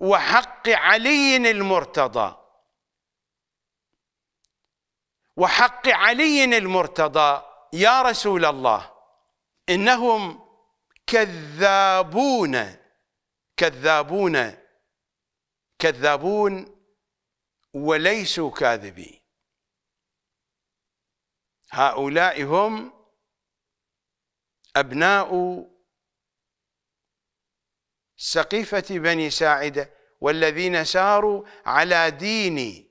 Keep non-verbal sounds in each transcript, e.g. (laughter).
وحق علي المرتضى وحق علي المرتضى يا رسول الله إنهم كذابون كذابون كذابون وليسوا كاذبين هؤلاء هم أبناء سقيفة بني ساعدة والذين ساروا على دين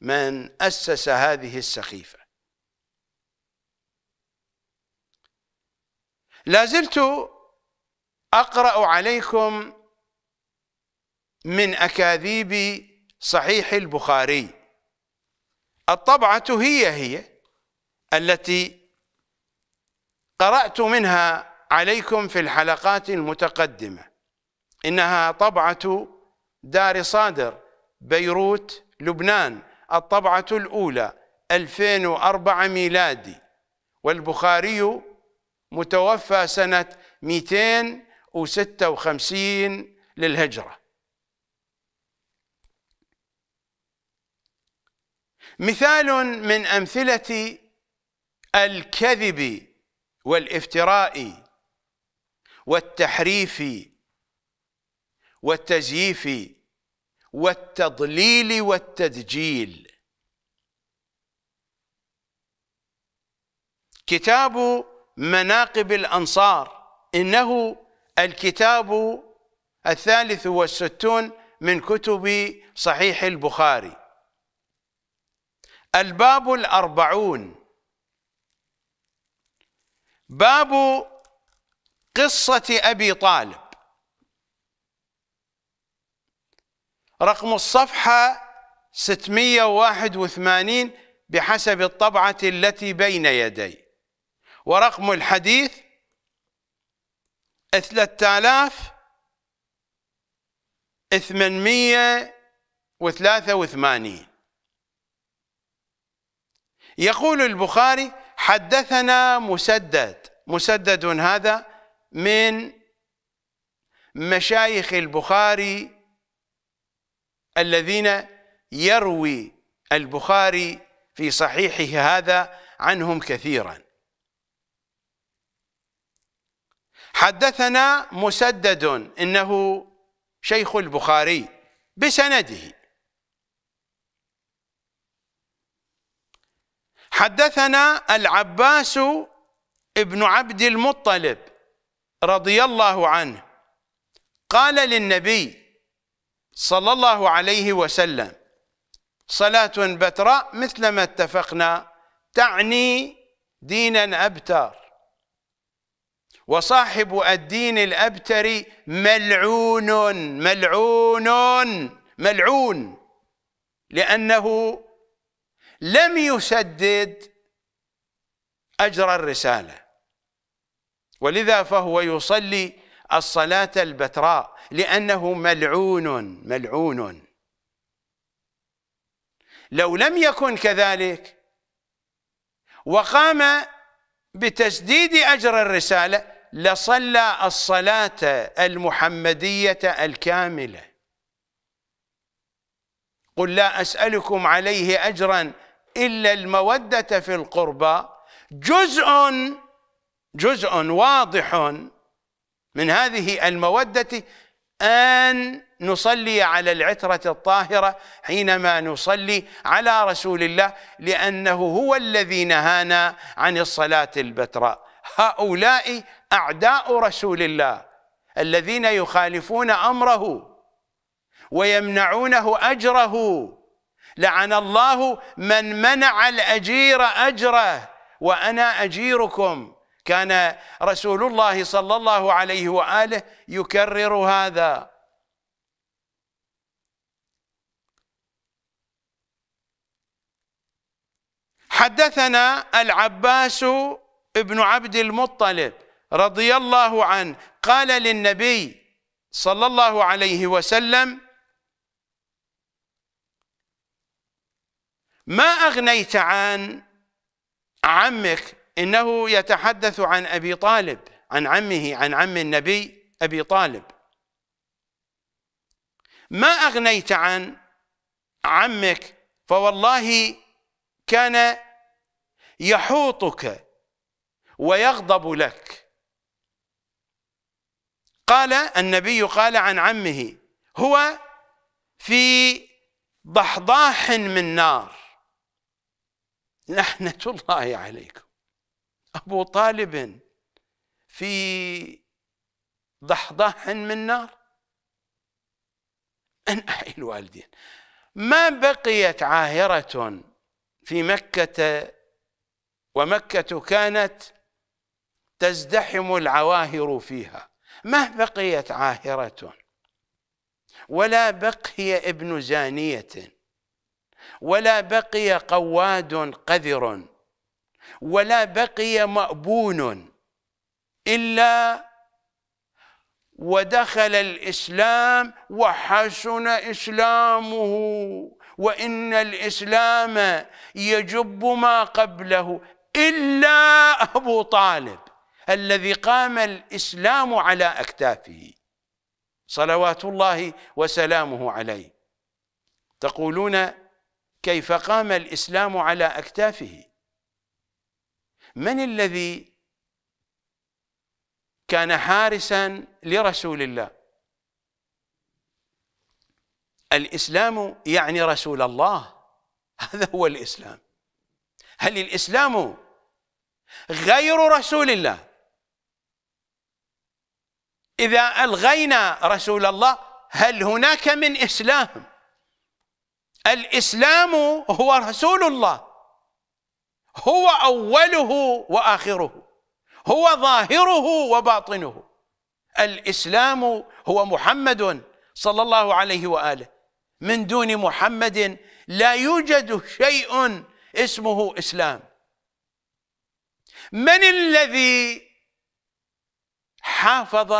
من أسس هذه السقيفة لازلت أقرأ عليكم من أكاذيب صحيح البخاري الطبعة هي هي التي قرأت منها عليكم في الحلقات المتقدمة إنها طبعة دار صادر بيروت لبنان الطبعة الأولى 2004 ميلادي والبخاري متوفى سنة 256 للهجرة مثال من أمثلة الكذب والافتراء والتحريف والتزييف والتضليل والتدجيل كتاب مناقب الأنصار إنه الكتاب الثالث والستون من كتب صحيح البخاري الباب الأربعون باب قصة أبي طالب رقم الصفحة 681 بحسب الطبعة التي بين يدي ورقم الحديث 3883 يقول البخاري حدثنا مسدد مسدد هذا من مشايخ البخاري الذين يروي البخاري في صحيحه هذا عنهم كثيرا حدثنا مسدد إنه شيخ البخاري بسنده حدثنا العباس ابن عبد المطلب رضي الله عنه قال للنبي صلى الله عليه وسلم صلاة بتراء مثل ما اتفقنا تعني دينا أبتر وصاحب الدين الأبتر ملعون ملعون ملعون لأنه لم يسدد أجر الرسالة ولذا فهو يصلي الصلاة البتراء لأنه ملعون ملعون لو لم يكن كذلك وقام بتسديد أجر الرسالة لصلى الصلاة المحمدية الكاملة قل لا أسألكم عليه أجرا إلا المودة في القربى جزء جزء واضح من هذه المودة أن نصلي على العترة الطاهرة حينما نصلي على رسول الله لأنه هو الذي نهانا عن الصلاة البتراء هؤلاء أعداء رسول الله الذين يخالفون أمره ويمنعونه أجره لعن الله من منع الأجير أجره وأنا أجيركم كان رسول الله صلى الله عليه واله يكرر هذا حدثنا العباس ابن عبد المطلب رضي الله عنه قال للنبي صلى الله عليه وسلم ما أغنيت عن عمك إنه يتحدث عن أبي طالب عن عمه عن عم النبي أبي طالب ما أغنيت عن عمك فوالله كان يحوطك ويغضب لك قال النبي قال عن عمه هو في ضحضاح من نار لحنة الله عليكم أبو طالب في ضحضاح من نار أن أحيي الوالدين ما بقيت عاهرة في مكة ومكة كانت تزدحم العواهر فيها ما بقيت عاهرة ولا بقي ابن زانية ولا بقي قواد قذر ولا بقي مأبون إلا ودخل الإسلام وحسن إسلامه وإن الإسلام يجب ما قبله إلا أبو طالب الذي قام الإسلام على أكتافه صلوات الله وسلامه عليه تقولون كيف قام الإسلام على أكتافه من الذي كان حارسا لرسول الله الإسلام يعني رسول الله (laughs) هذا هو الإسلام هل الإسلام غير رسول الله إذا ألغينا رسول الله هل هناك من إسلام الإسلام هو رسول الله هو اوله واخره هو ظاهره وباطنه الاسلام هو محمد صلى الله عليه واله من دون محمد لا يوجد شيء اسمه اسلام من الذي حافظ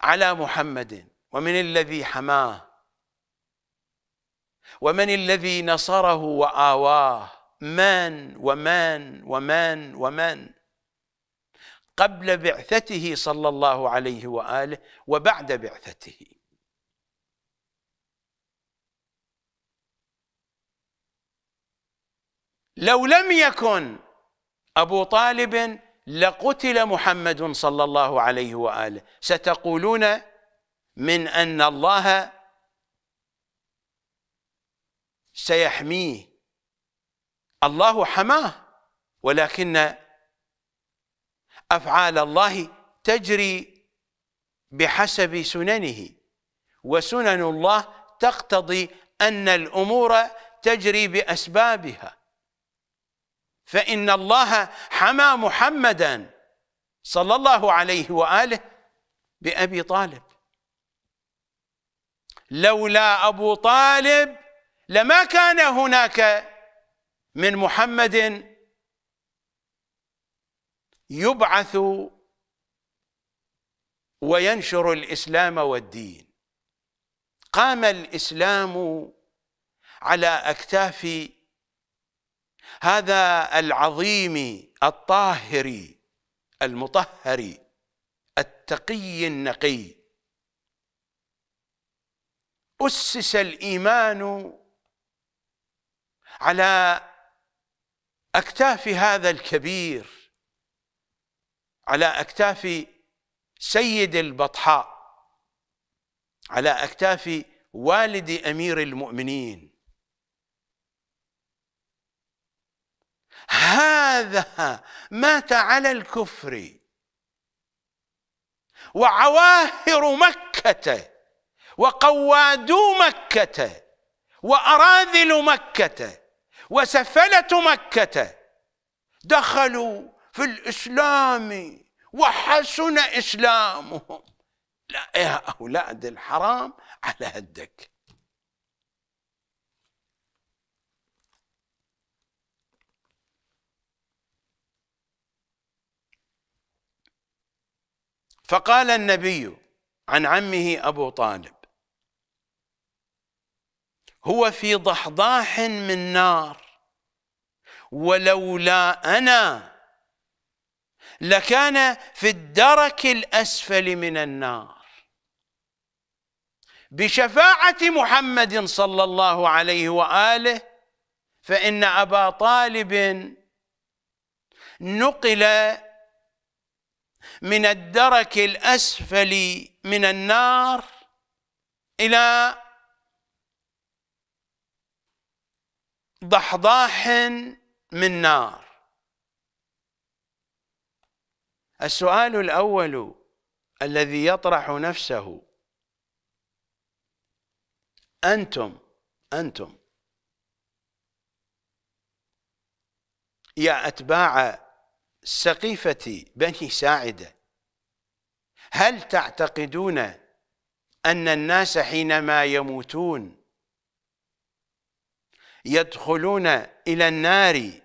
على محمد ومن الذي حماه ومن الذي نصره واواه من ومن ومن ومن قبل بعثته صلى الله عليه واله وبعد بعثته لو لم يكن ابو طالب لقتل محمد صلى الله عليه واله ستقولون من ان الله سيحميه الله حماه ولكن أفعال الله تجري بحسب سننه وسنن الله تقتضي أن الأمور تجري بأسبابها فإن الله حمى محمدا صلى الله عليه وآله بأبي طالب لولا أبو طالب لما كان هناك من محمد يبعث وينشر الاسلام والدين قام الاسلام على اكتاف هذا العظيم الطاهر المطهر التقي النقي اسس الايمان على أكتاف هذا الكبير على أكتاف سيد البطحاء على أكتاف والد أمير المؤمنين هذا مات على الكفر وعواهر مكة وقوادو مكة وأراذل مكة وسفلة مكة دخلوا في الإسلام وحسن إسلامهم لا يا أولاد الحرام على هدك فقال النبي عن عمه أبو طالب هو في ضحضاح من نار ولولا أنا لكان في الدرك الأسفل من النار بشفاعة محمد صلى الله عليه وآله فإن أبا طالب نقل من الدرك الأسفل من النار إلى ضحضاح من نار السؤال الأول الذي يطرح نفسه أنتم أنتم يا أتباع سقيفة بني ساعدة هل تعتقدون أن الناس حينما يموتون يدخلون إلى النار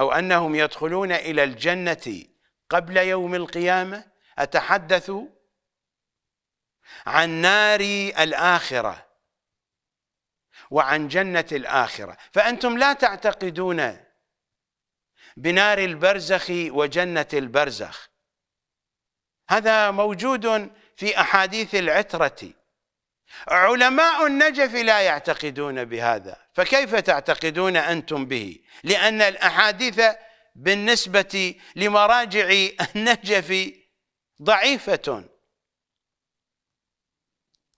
أو أنهم يدخلون إلى الجنة قبل يوم القيامة أتحدث عن نار الآخرة وعن جنة الآخرة فأنتم لا تعتقدون بنار البرزخ وجنة البرزخ هذا موجود في أحاديث العترة علماء النجف لا يعتقدون بهذا فكيف تعتقدون أنتم به لأن الأحاديث بالنسبة لمراجع النجف ضعيفة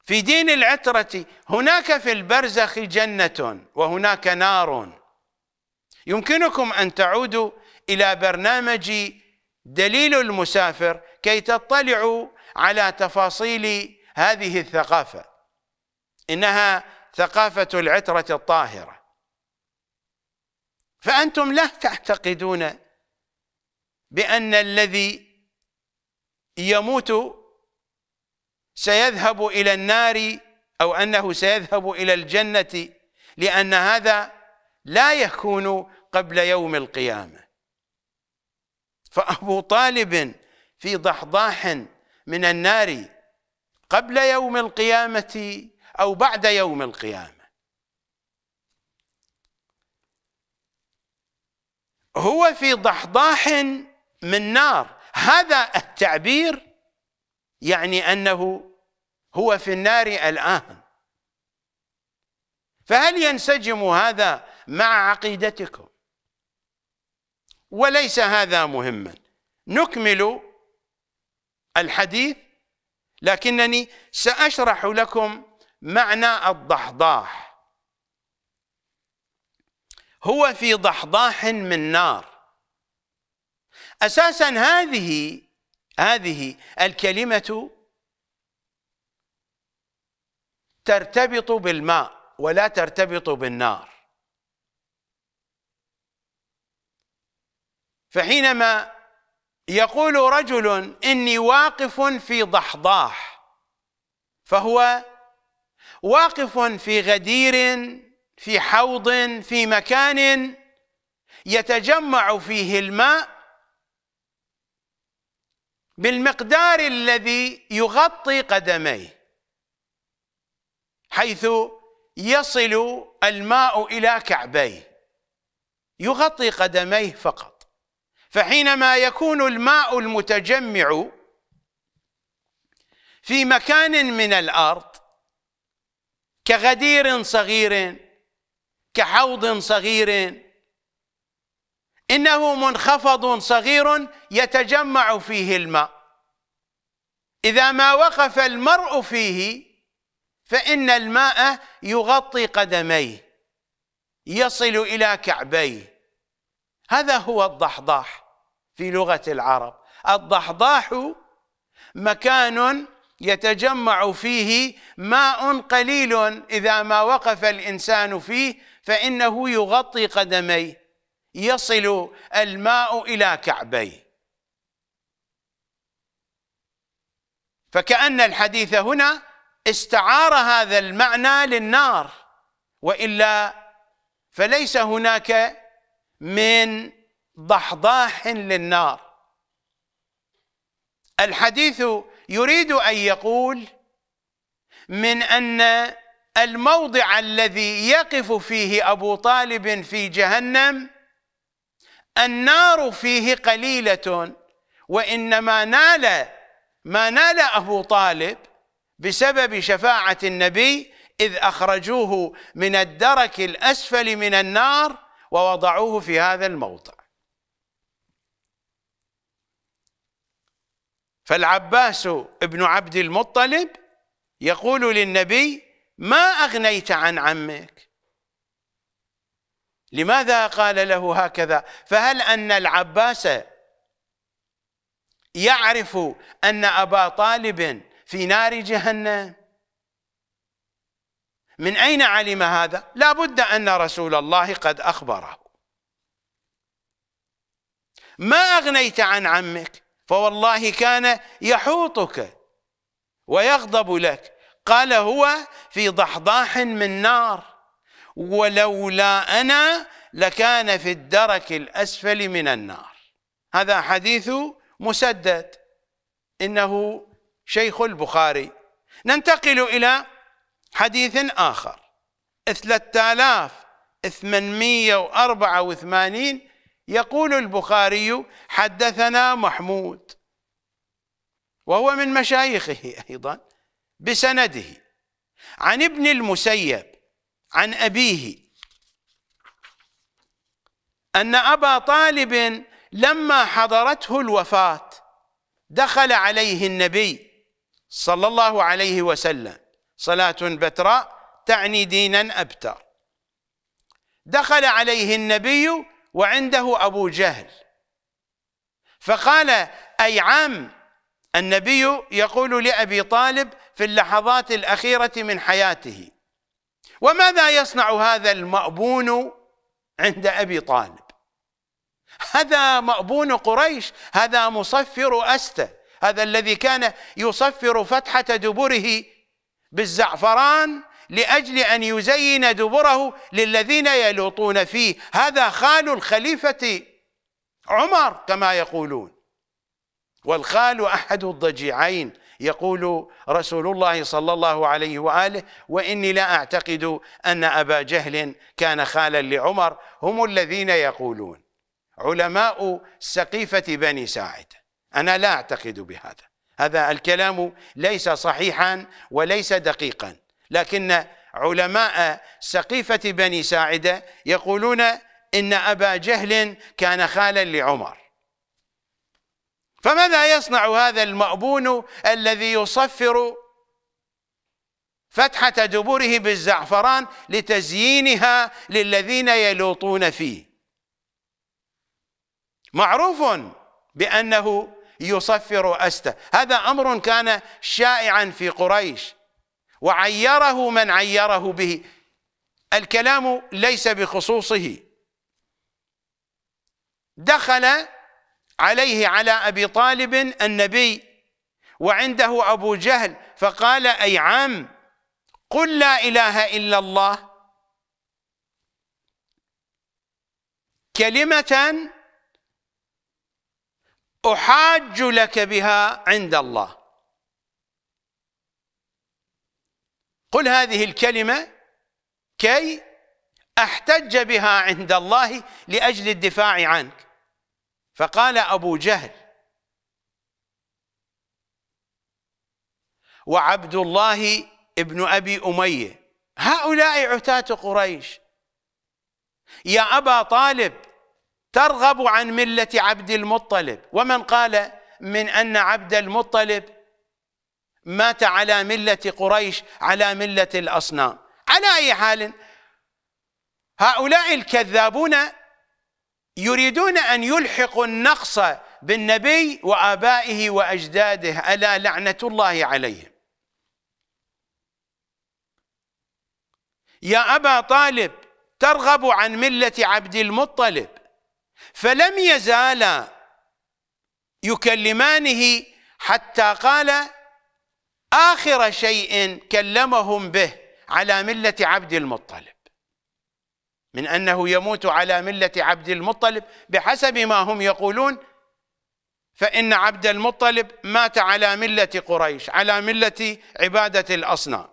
في دين العترة هناك في البرزخ جنة وهناك نار يمكنكم أن تعودوا إلى برنامج دليل المسافر كي تطلعوا على تفاصيل هذه الثقافة إنها ثقافة العترة الطاهرة فأنتم لا تعتقدون بأن الذي يموت سيذهب إلى النار أو أنه سيذهب إلى الجنة لأن هذا لا يكون قبل يوم القيامة فأبو طالب في ضحضاح من النار قبل يوم القيامة أو بعد يوم القيامة هو في ضحضاح من نار هذا التعبير يعني أنه هو في النار الآن فهل ينسجم هذا مع عقيدتكم وليس هذا مهما نكمل الحديث لكنني سأشرح لكم معنى الضحضاح هو في ضحضاح من نار اساسا هذه هذه الكلمه ترتبط بالماء ولا ترتبط بالنار فحينما يقول رجل اني واقف في ضحضاح فهو واقف في غدير في حوض في مكان يتجمع فيه الماء بالمقدار الذي يغطي قدميه حيث يصل الماء الى كعبيه يغطي قدميه فقط فحينما يكون الماء المتجمع في مكان من الارض كغدير صغير كحوض صغير إنه منخفض صغير يتجمع فيه الماء إذا ما وقف المرء فيه فإن الماء يغطي قدميه يصل إلى كعبيه هذا هو الضحضاح في لغة العرب الضحضاح مكان يتجمع فيه ماء قليل إذا ما وقف الإنسان فيه فإنه يغطي قدميه يصل الماء إلى كعبيه فكأن الحديث هنا استعار هذا المعنى للنار وإلا فليس هناك من ضحضاح للنار الحديث يريد ان يقول من ان الموضع الذي يقف فيه ابو طالب في جهنم النار فيه قليله وانما نال ما نال ابو طالب بسبب شفاعه النبي اذ اخرجوه من الدرك الاسفل من النار ووضعوه في هذا الموضع فالعباس ابن عبد المطلب يقول للنبي ما أغنيت عن عمك لماذا قال له هكذا فهل أن العباس يعرف أن أبا طالب في نار جهنم من أين علم هذا لا بد أن رسول الله قد أخبره ما أغنيت عن عمك فوالله كان يحوطك ويغضب لك قال هو في ضحضاح من نار ولولا أنا لكان في الدرك الأسفل من النار هذا حديث مسدد إنه شيخ البخاري ننتقل إلى حديث آخر 3884 يقول البخاري حدثنا محمود وهو من مشايخه أيضا بسنده عن ابن المسيب عن أبيه أن أبا طالب لما حضرته الوفاة دخل عليه النبي صلى الله عليه وسلم صلاة بتراء تعني دينا أبتر دخل عليه النبي وعنده أبو جهل فقال أي عم النبي يقول لأبي طالب في اللحظات الأخيرة من حياته وماذا يصنع هذا المأبون عند أبي طالب هذا مأبون قريش هذا مصفر أسته هذا الذي كان يصفر فتحة دبره بالزعفران لأجل أن يزين دبره للذين يلوطون فيه هذا خال الخليفة عمر كما يقولون والخال أحد الضجيعين يقول رسول الله صلى الله عليه وآله وإني لا أعتقد أن أبا جهل كان خالا لعمر هم الذين يقولون علماء سقيفة بني ساعد أنا لا أعتقد بهذا هذا الكلام ليس صحيحا وليس دقيقا لكن علماء سقيفة بني ساعدة يقولون إن أبا جهل كان خالا لعمر فماذا يصنع هذا المأبون الذي يصفر فتحة دبره بالزعفران لتزيينها للذين يلوطون فيه معروف بأنه يصفر أسته هذا أمر كان شائعا في قريش وعيره من عيره به الكلام ليس بخصوصه دخل عليه على أبي طالب النبي وعنده أبو جهل فقال أي عم قل لا إله إلا الله كلمة أحاج لك بها عند الله قل هذه الكلمة كي احتج بها عند الله لأجل الدفاع عنك فقال أبو جهل وعبد الله ابن أبي أمية هؤلاء عتاة قريش يا أبا طالب ترغب عن ملة عبد المطلب ومن قال من أن عبد المطلب مات على ملة قريش على ملة الأصنام على أي حال هؤلاء الكذابون يريدون أن يلحقوا النقص بالنبي وآبائه وأجداده ألا لعنة الله عليهم يا أبا طالب ترغب عن ملة عبد المطلب فلم يزالا يكلمانه حتى قال آخر شيء كلمهم به على ملة عبد المطلب من أنه يموت على ملة عبد المطلب بحسب ما هم يقولون فإن عبد المطلب مات على ملة قريش على ملة عبادة الأصنام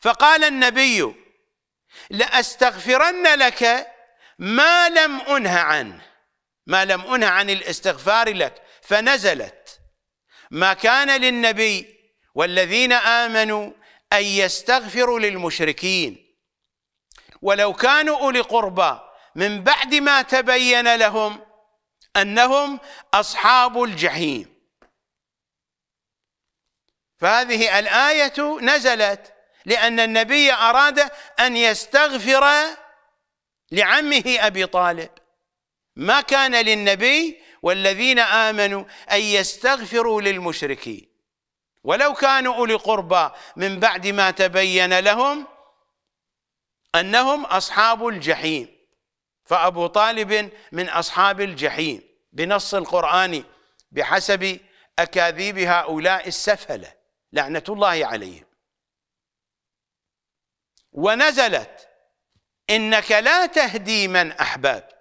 فقال النبي لأستغفرن لك ما لم أنه عنه ما لم أنه عن الاستغفار لك فنزلت ما كان للنبي والذين آمنوا أن يستغفروا للمشركين ولو كانوا أولي قربى من بعد ما تبين لهم أنهم أصحاب الجحيم فهذه الآية نزلت لأن النبي أراد أن يستغفر لعمه أبي طالب ما كان للنبي والذين آمنوا أن يستغفروا للمشركين ولو كانوا أولي قربى من بعد ما تبين لهم أنهم أصحاب الجحيم فأبو طالب من أصحاب الجحيم بنص القرآن بحسب أكاذيب هؤلاء السفلة لعنة الله عليهم ونزلت إنك لا تهدي من أحببت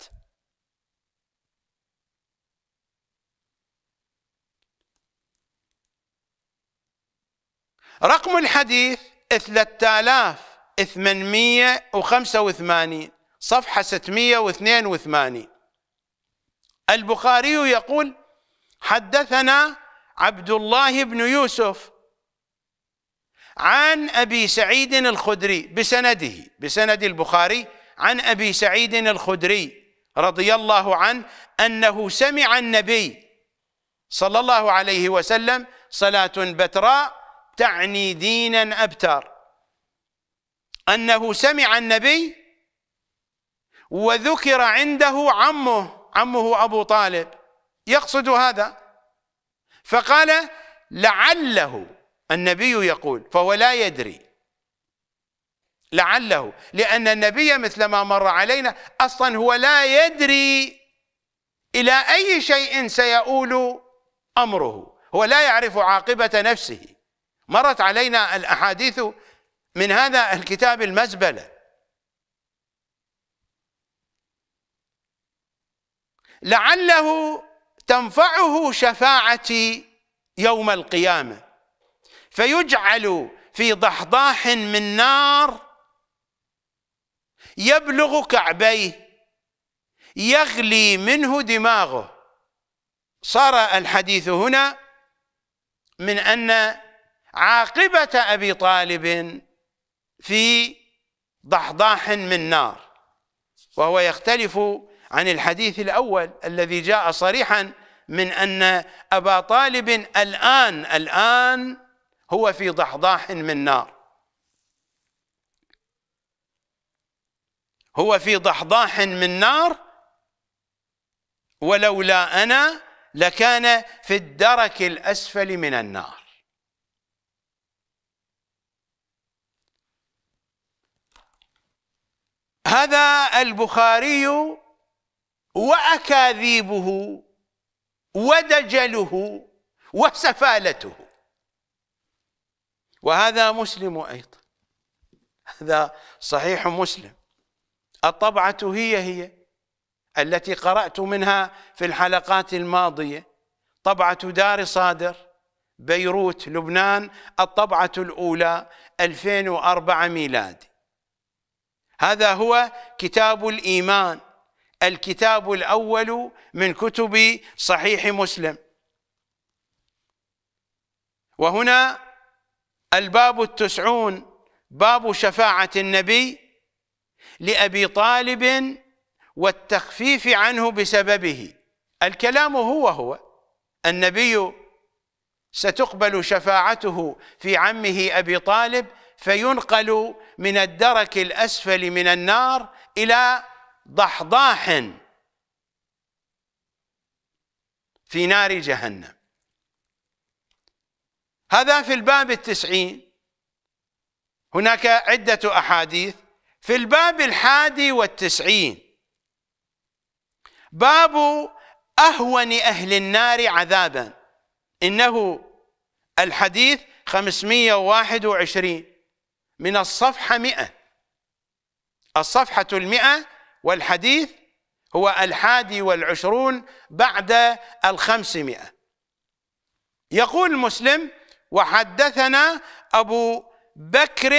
رقم الحديث 3885 صفحة 682 البخاري يقول حدثنا عبد الله بن يوسف عن أبي سعيد الخدري بسنده بسند البخاري عن أبي سعيد الخدري رضي الله عنه أنه سمع النبي صلى الله عليه وسلم صلاة بتراء تعني دينا أبتر أنه سمع النبي وذكر عنده عمه عمه أبو طالب يقصد هذا فقال لعله النبي يقول فهو لا يدري لعله لأن النبي مثل ما مر علينا أصلا هو لا يدري إلى أي شيء سيؤول أمره هو لا يعرف عاقبة نفسه مرت علينا الأحاديث من هذا الكتاب المزبلة لعله تنفعه شفاعتي يوم القيامة فيجعل في ضحضاح من نار يبلغ كعبيه يغلي منه دماغه صار الحديث هنا من أن عاقبة أبي طالب في ضحضاح من نار وهو يختلف عن الحديث الأول الذي جاء صريحا من أن أبا طالب الآن الآن هو في ضحضاح من نار هو في ضحضاح من نار ولولا أنا لكان في الدرك الأسفل من النار هذا البخاري واكاذيبه ودجله وسفالته وهذا مسلم ايضا هذا صحيح مسلم الطبعه هي هي التي قرات منها في الحلقات الماضيه طبعه دار صادر بيروت لبنان الطبعه الاولى 2004 ميلادي هذا هو كتاب الإيمان الكتاب الأول من كتب صحيح مسلم وهنا الباب التسعون باب شفاعة النبي لأبي طالب والتخفيف عنه بسببه الكلام هو هو النبي ستقبل شفاعته في عمه أبي طالب فينقل من الدرك الأسفل من النار إلى ضحضاح في نار جهنم هذا في الباب التسعين هناك عدة أحاديث في الباب الحادي والتسعين باب أهون أهل النار عذابا إنه الحديث 521 من الصفحة مئة الصفحة المئة والحديث هو الحادي والعشرون بعد الخمسمائة يقول مسلم وحدثنا أبو بكر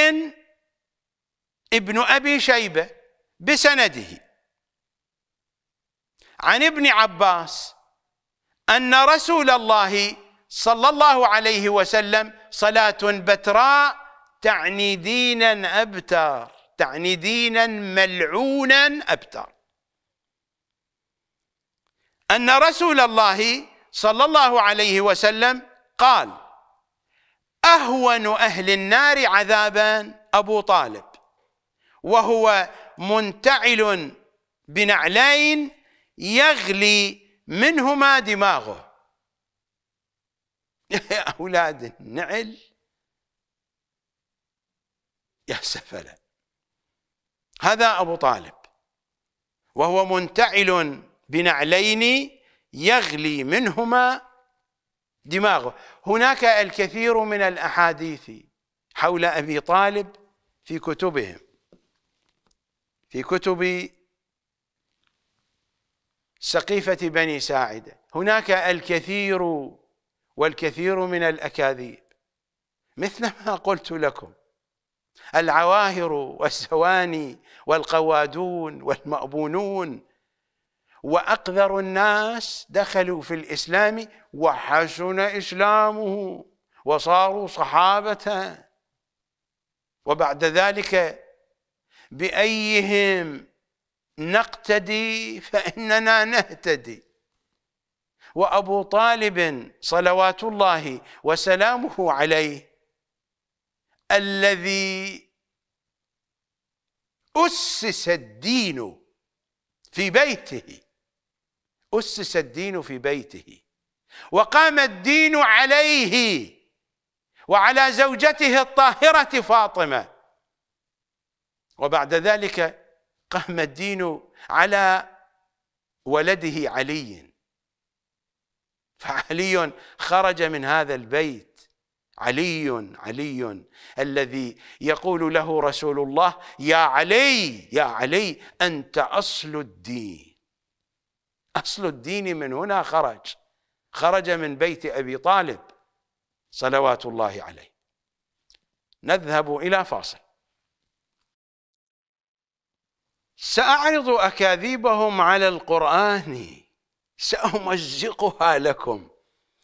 ابن أبي شيبة بسنده عن ابن عباس أن رسول الله صلى الله عليه وسلم صلاة بتراء تعني دينا أبتر تعني دينا ملعونا أبتر أن رسول الله صلى الله عليه وسلم قال أهون أهل النار عذابا أبو طالب وهو منتعل بنعلين يغلي منهما دماغه (laughs) يا أولاد النعل يا سفلة هذا أبو طالب وهو منتعل بنعلين يغلي منهما دماغه هناك الكثير من الأحاديث حول أبي طالب في كتبهم في كتب سقيفة بني ساعدة هناك الكثير والكثير من الأكاذيب مثل ما قلت لكم العواهر والزواني والقوادون والمأبونون وأقذر الناس دخلوا في الإسلام وحسن إسلامه وصاروا صحابة وبعد ذلك بأيهم نقتدي فإننا نهتدي وأبو طالب صلوات الله وسلامه عليه الذي أسس الدين في بيته أسس الدين في بيته وقام الدين عليه وعلى زوجته الطاهرة فاطمة وبعد ذلك قام الدين على ولده علي فعلي خرج من هذا البيت علي علي الذي يقول له رسول الله يا علي يا علي أنت أصل الدين أصل الدين من هنا خرج خرج من بيت أبي طالب صلوات الله عليه نذهب إلى فاصل سأعرض أكاذيبهم على القرآن سأمزقها لكم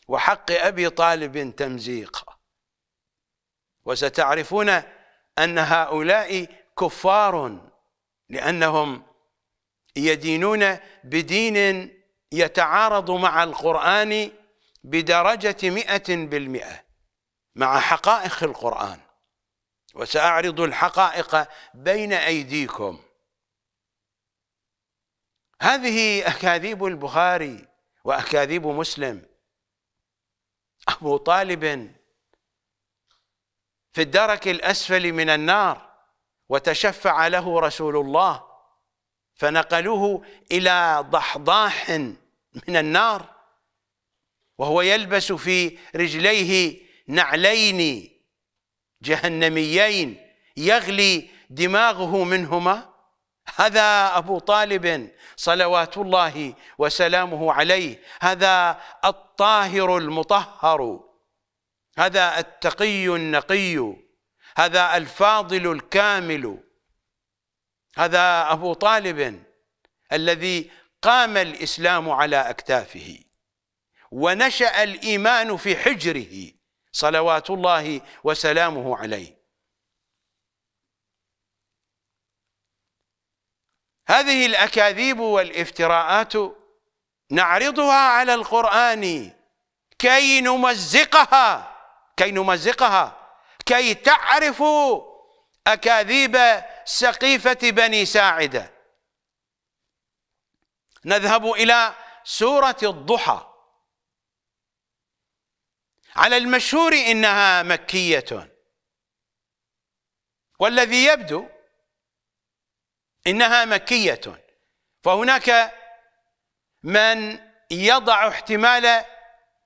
وحق أبي طالب تمزيقها وستعرفون أن هؤلاء كفار لأنهم يدينون بدين يتعارض مع القرآن بدرجة مئة بالمئة مع حقائق القرآن وسأعرض الحقائق بين أيديكم هذه أكاذيب البخاري وأكاذيب مسلم أبو طالب في الدرك الأسفل من النار وتشفع له رسول الله فنقلوه إلى ضحضاح من النار وهو يلبس في رجليه نعلين جهنميين يغلي دماغه منهما هذا أبو طالب صلوات الله وسلامه عليه هذا الطاهر المطهر هذا التقي النقي هذا الفاضل الكامل هذا أبو طالب الذي قام الإسلام على أكتافه ونشأ الإيمان في حجره صلوات الله وسلامه عليه هذه الأكاذيب والافتراءات نعرضها على القرآن كي نمزقها كي نمزقها كي تعرفوا أكاذيب سقيفة بني ساعدة نذهب إلى سورة الضحى على المشهور إنها مكية والذي يبدو إنها مكية فهناك من يضع احتمال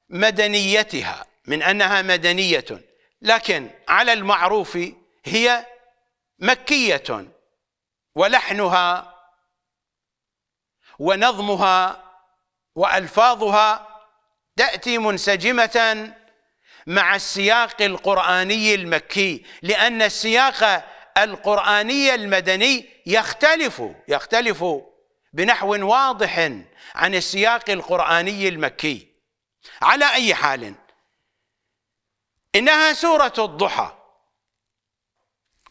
مدنيتها من أنها مدنية لكن على المعروف هي مكية ولحنها ونظمها وألفاظها تأتي منسجمة مع السياق القرآني المكي لأن السياق القرآني المدني يختلف يختلف بنحو واضح عن السياق القرآني المكي على أي حال إنها سورة الضحى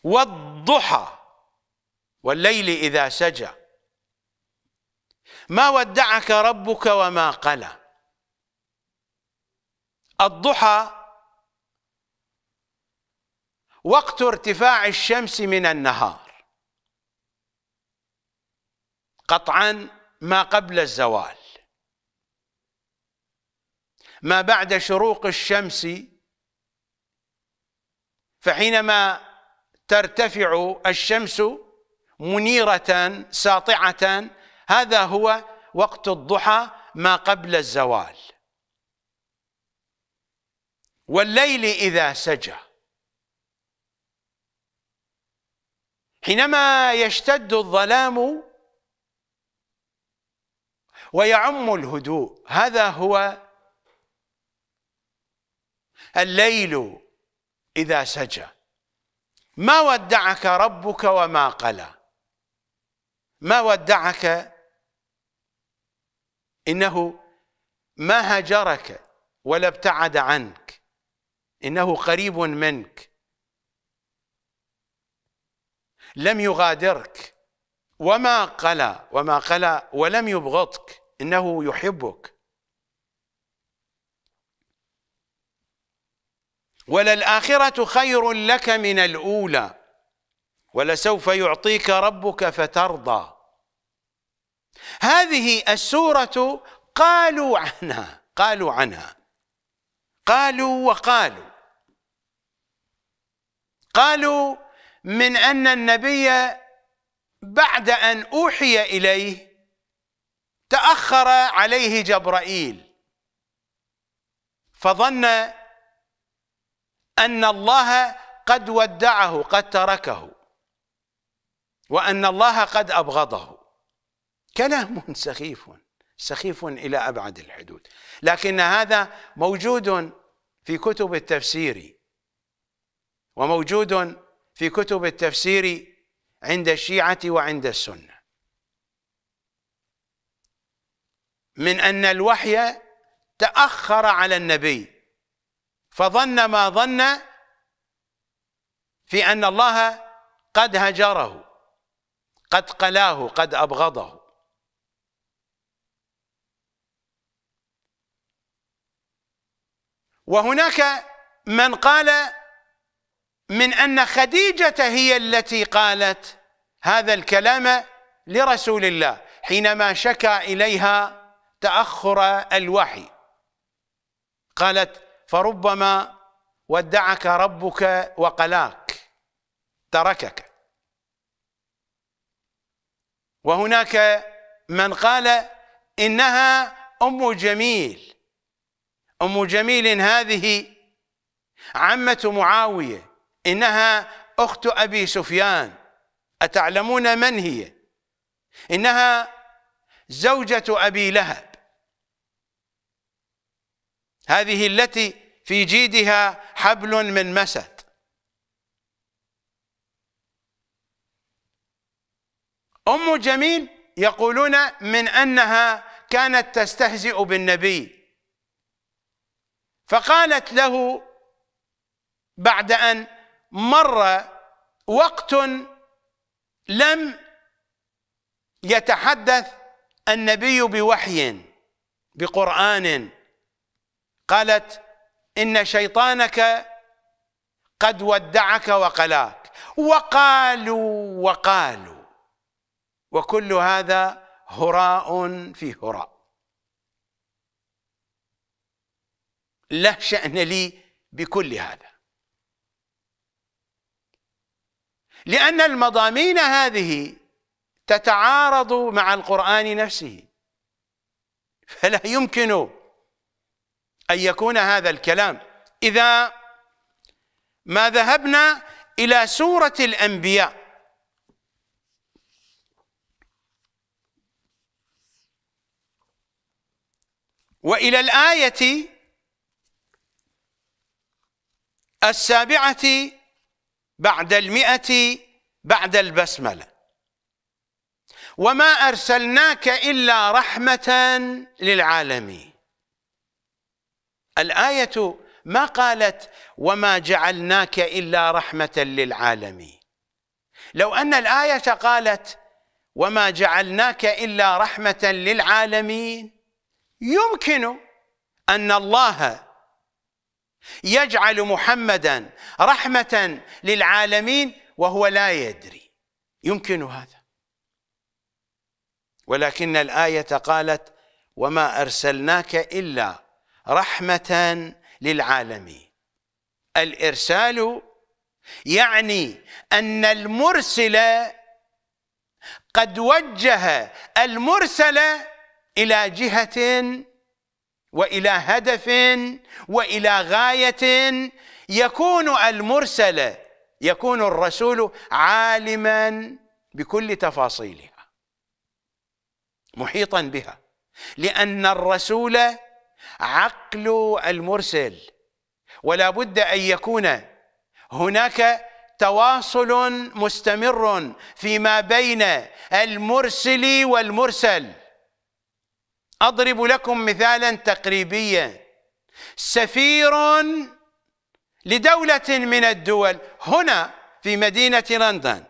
والضحى والليل إذا سجى ما ودعك ربك وما قلى الضحى وقت ارتفاع الشمس من النهار قطعا ما قبل الزوال ما بعد شروق الشمس فحينما ترتفع الشمس منيرة ساطعة هذا هو وقت الضحى ما قبل الزوال والليل إذا سجى حينما يشتد الظلام ويعم الهدوء هذا هو الليل إذا سجى ما ودعك ربك وما قلى ما ودعك إنه ما هجرك ولا ابتعد عنك إنه قريب منك لم يغادرك وما قلى وما قلى ولم يبغضك إنه يحبك وللآخرة خير لك من الأولى ولسوف يعطيك ربك فترضى هذه السورة قالوا عنها قالوا عنها قالوا وقالوا قالوا من أن النبي بعد أن أوحي إليه تأخر عليه جبرائيل فظن أن الله قد ودعه قد تركه وأن الله قد أبغضه كلام سخيف سخيف إلى أبعد الحدود لكن هذا موجود في كتب التفسير وموجود في كتب التفسير عند الشيعة وعند السنة من أن الوحي تأخر على النبي فظن ما ظن في أن الله قد هجره قد قلاه قد أبغضه وهناك من قال من أن خديجة هي التي قالت هذا الكلام لرسول الله حينما شكى إليها تأخر الوحي قالت فربما ودعك ربك وقلاك تركك وهناك من قال إنها أم جميل أم جميل هذه عمة معاوية إنها أخت أبي سفيان أتعلمون من هي إنها زوجة أبي لهب هذه التي في جيدها حبل من مسد أم جميل يقولون من أنها كانت تستهزئ بالنبي فقالت له بعد أن مر وقت لم يتحدث النبي بوحي بقرآن قالت إن شيطانك قد ودعك وقلاك وقالوا وقالوا وكل هذا هراء في هراء لا شأن لي بكل هذا لأن المضامين هذه تتعارض مع القرآن نفسه فلا يمكن أن يكون هذا الكلام إذا ما ذهبنا إلى سورة الأنبياء وإلى الآية السابعة بعد المئة بعد البسملة وما أرسلناك إلا رحمة للعالمين الآية ما قالت وما جعلناك إلا رحمة للعالمين لو أن الآية قالت وما جعلناك إلا رحمة للعالمين يمكن أن الله يجعل محمدا رحمة للعالمين وهو لا يدري يمكن هذا ولكن الآية قالت وما أرسلناك إلا رحمة للعالمين الإرسال يعني أن المرسل قد وجه المرسل إلى جهة وإلى هدف وإلى غاية يكون المرسل يكون الرسول عالما بكل تفاصيلها محيطا بها لأن الرسول عقل المرسل ولا بد أن يكون هناك تواصل مستمر فيما بين المرسل والمرسل أضرب لكم مثالا تقريبيا سفير لدولة من الدول هنا في مدينة لندن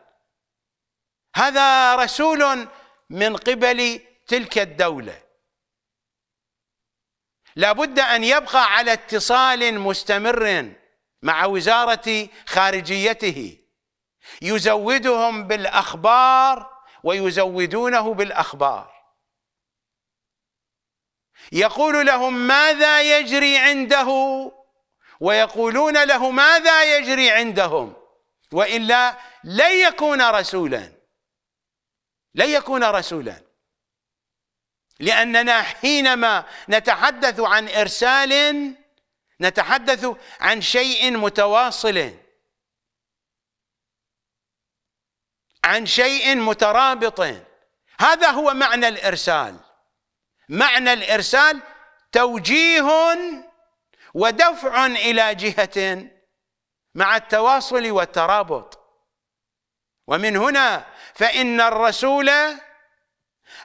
هذا رسول من قبل تلك الدولة لابد أن يبقى على اتصال مستمر مع وزارة خارجيته يزودهم بالأخبار ويزودونه بالأخبار يقول لهم ماذا يجري عنده ويقولون له ماذا يجري عندهم وإلا لن يكون رسولا لن يكون رسولا لأننا حينما نتحدث عن إرسال نتحدث عن شيء متواصل عن شيء مترابط هذا هو معنى الإرسال معنى الإرسال توجيه ودفع إلى جهة مع التواصل والترابط ومن هنا فإن الرسول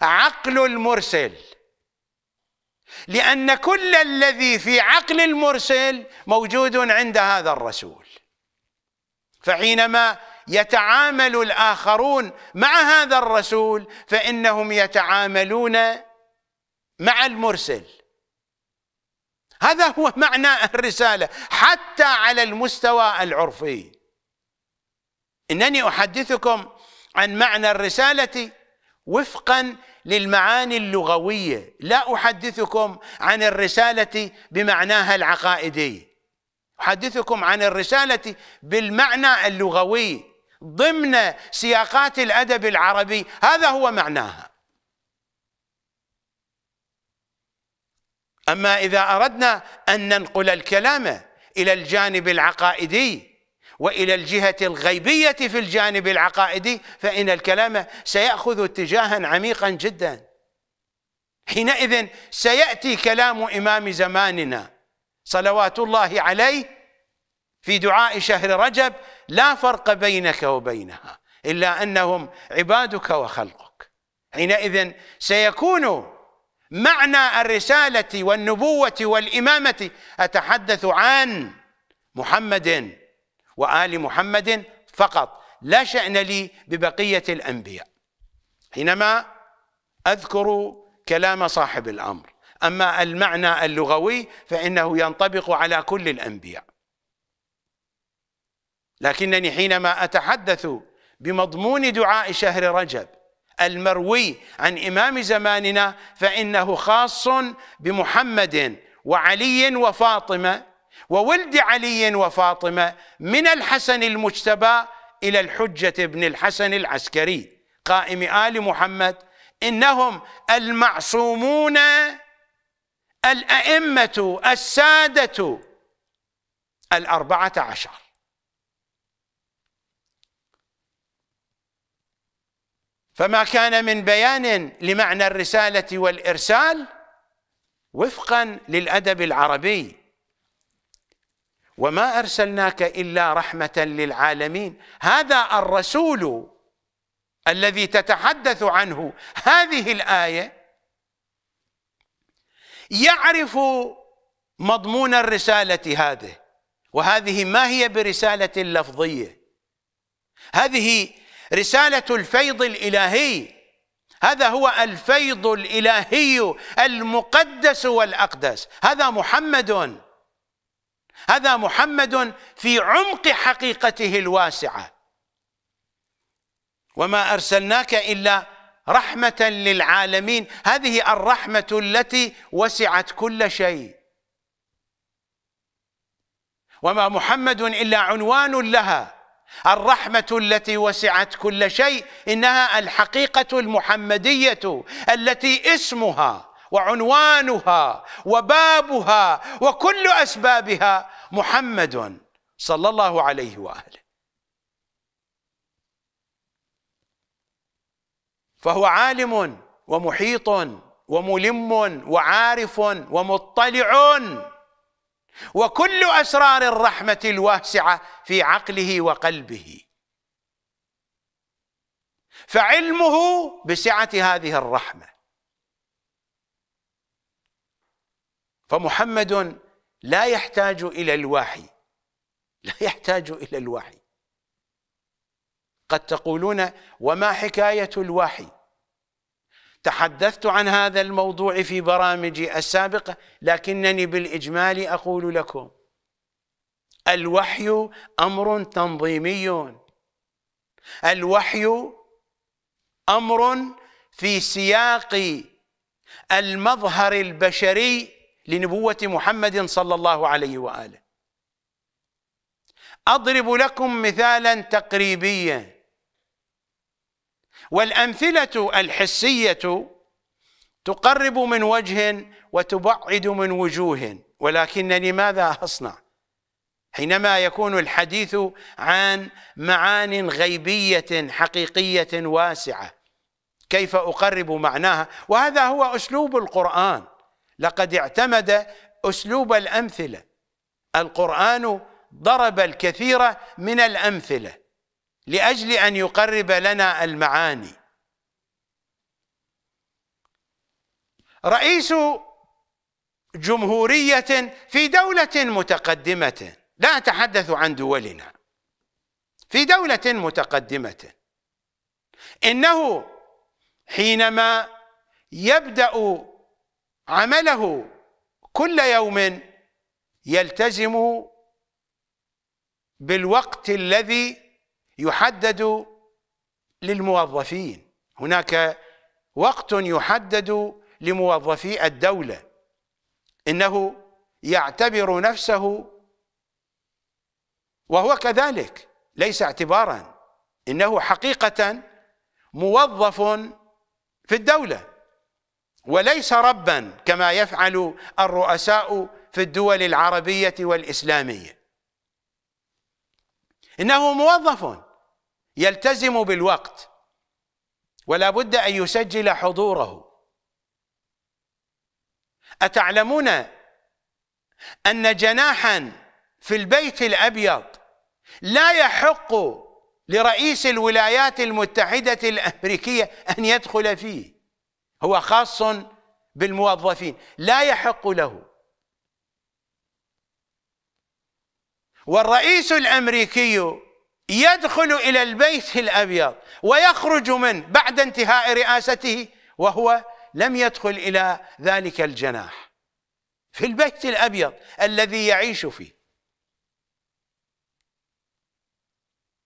عقل المرسل لأن كل الذي في عقل المرسل موجود عند هذا الرسول فحينما يتعامل الآخرون مع هذا الرسول فإنهم يتعاملون مع المرسل هذا هو معنى الرسالة حتى على المستوى العرفي إنني أحدثكم عن معنى الرسالة وفقا للمعاني اللغوية لا أحدثكم عن الرسالة بمعناها العقائدي أحدثكم عن الرسالة بالمعنى اللغوي ضمن سياقات الأدب العربي هذا هو معناها أما إذا أردنا أن ننقل الكلام إلى الجانب العقائدي والى الجهه الغيبيه في الجانب العقائدي فان الكلام سياخذ اتجاها عميقا جدا حينئذ سياتي كلام امام زماننا صلوات الله عليه في دعاء شهر رجب لا فرق بينك وبينها الا انهم عبادك وخلقك حينئذ سيكون معنى الرساله والنبوه والامامه اتحدث عن محمد وآل محمد فقط لا شأن لي ببقية الأنبياء حينما أذكر كلام صاحب الأمر أما المعنى اللغوي فإنه ينطبق على كل الأنبياء لكنني حينما أتحدث بمضمون دعاء شهر رجب المروي عن إمام زماننا فإنه خاص بمحمد وعلي وفاطمة وولد علي وفاطمة من الحسن المجتبى إلى الحجة بن الحسن العسكري قائم آل محمد إنهم المعصومون الأئمة السادة الأربعة عشر فما كان من بيان لمعنى الرسالة والإرسال وفقا للأدب العربي وما أرسلناك إلا رحمة للعالمين هذا الرسول الذي تتحدث عنه هذه الآية يعرف مضمون الرسالة هذه وهذه ما هي برسالة لفظية هذه رسالة الفيض الإلهي هذا هو الفيض الإلهي المقدس والأقدس هذا محمد هذا محمد في عمق حقيقته الواسعه وما ارسلناك الا رحمه للعالمين هذه الرحمه التي وسعت كل شيء وما محمد الا عنوان لها الرحمة التي وسعت كل شيء إنها الحقيقة المحمدية التي اسمها وعنوانها وبابها وكل اسبابها محمد صلى الله عليه واله فهو عالم ومحيط وملم وعارف ومطلع وكل اسرار الرحمه الواسعه في عقله وقلبه فعلمه بسعه هذه الرحمه فمحمد لا يحتاج إلى الوحي لا يحتاج إلى الوحي قد تقولون وما حكاية الوحي تحدثت عن هذا الموضوع في برامجي السابقة لكنني بالإجمال أقول لكم الوحي أمر تنظيمي الوحي أمر في سياق المظهر البشري لنبوة محمد صلى الله عليه وآله أضرب لكم مثالا تقريبيا والأمثلة الحسية تقرب من وجه وتبعد من وجوه ولكنني ماذا أصنع حينما يكون الحديث عن معان غيبية حقيقية واسعة كيف أقرب معناها وهذا هو أسلوب القرآن لقد اعتمد أسلوب الأمثلة القرآن ضرب الكثير من الأمثلة لأجل أن يقرب لنا المعاني رئيس جمهورية في دولة متقدمة لا أتحدث عن دولنا في دولة متقدمة إنه حينما يبدأ عمله كل يوم يلتزم بالوقت الذي يحدد للموظفين هناك وقت يحدد لموظفي الدولة إنه يعتبر نفسه وهو كذلك ليس اعتبارا إنه حقيقة موظف في الدولة وليس ربا كما يفعل الرؤساء في الدول العربية والإسلامية إنه موظف يلتزم بالوقت ولا بد أن يسجل حضوره أتعلمون أن جناحا في البيت الأبيض لا يحق لرئيس الولايات المتحدة الأمريكية أن يدخل فيه هو خاص بالموظفين لا يحق له والرئيس الامريكي يدخل الى البيت الابيض ويخرج منه بعد انتهاء رئاسته وهو لم يدخل الى ذلك الجناح في البيت الابيض الذي يعيش فيه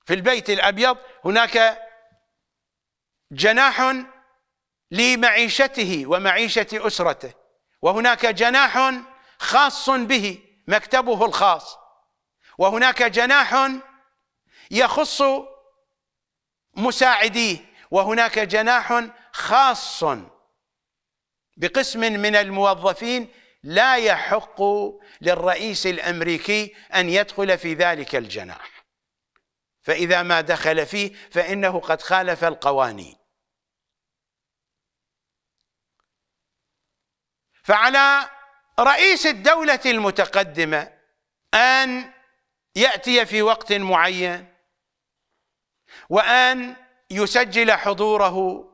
في البيت الابيض هناك جناح لمعيشته ومعيشة أسرته وهناك جناح خاص به مكتبه الخاص وهناك جناح يخص مساعديه وهناك جناح خاص بقسم من الموظفين لا يحق للرئيس الامريكي ان يدخل في ذلك الجناح فاذا ما دخل فيه فانه قد خالف القوانين فعلى رئيس الدولة المتقدمة أن يأتي في وقت معين وأن يسجل حضوره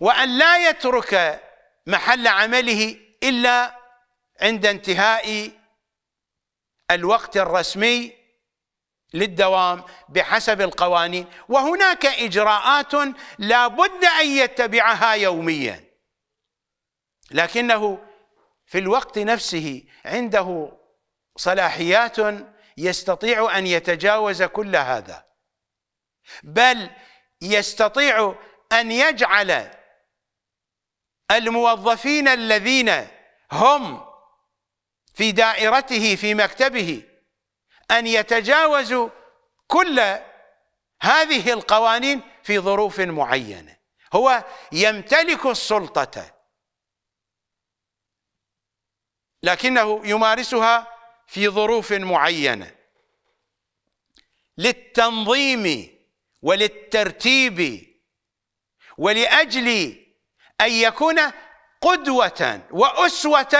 وأن لا يترك محل عمله إلا عند انتهاء الوقت الرسمي للدوام بحسب القوانين وهناك إجراءات لا بد أن يتبعها يومياً لكنه في الوقت نفسه عنده صلاحيات يستطيع ان يتجاوز كل هذا بل يستطيع ان يجعل الموظفين الذين هم في دائرته في مكتبه ان يتجاوزوا كل هذه القوانين في ظروف معينه هو يمتلك السلطه لكنه يمارسها في ظروف معينه للتنظيم وللترتيب ولاجل ان يكون قدوه واسوه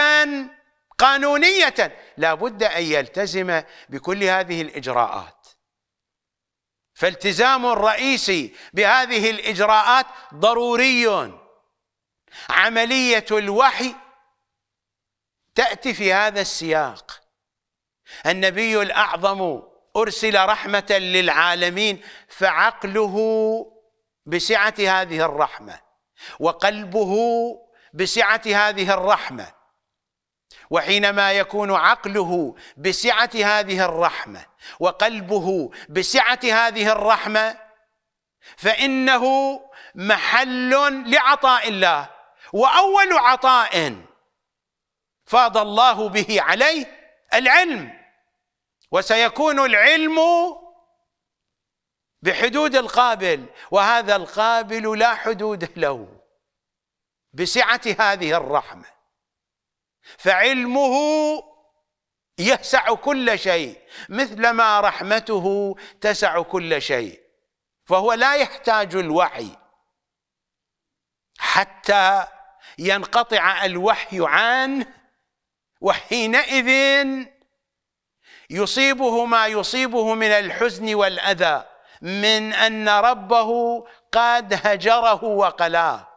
قانونيه لا بد ان يلتزم بكل هذه الاجراءات فالتزام الرئيسي بهذه الاجراءات ضروري عمليه الوحي تأتي في هذا السياق النبي الأعظم أرسل رحمة للعالمين فعقله بسعة هذه الرحمة وقلبه بسعة هذه الرحمة وحينما يكون عقله بسعة هذه الرحمة وقلبه بسعة هذه الرحمة فإنه محل لعطاء الله وأول عطاء فاض الله به عليه العلم وسيكون العلم بحدود القابل وهذا القابل لا حدود له بسعة هذه الرحمة فعلمه يسع كل شيء مثلما رحمته تسع كل شيء فهو لا يحتاج الوحي حتى ينقطع الوحي عنه وحينئذ يصيبه ما يصيبه من الحزن والاذى من ان ربه قد هجره وقلاه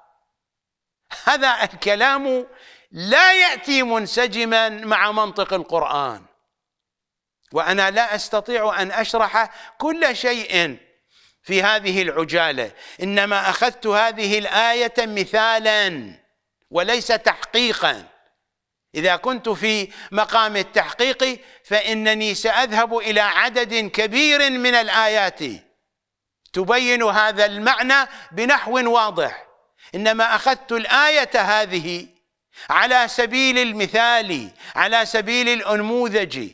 هذا الكلام لا ياتي منسجما مع منطق القران وانا لا استطيع ان اشرح كل شيء في هذه العجاله انما اخذت هذه الايه مثالا وليس تحقيقا إذا كنت في مقام التحقيق فإنني سأذهب إلى عدد كبير من الآيات تبين هذا المعنى بنحو واضح إنما أخذت الآية هذه على سبيل المثال على سبيل الأنموذج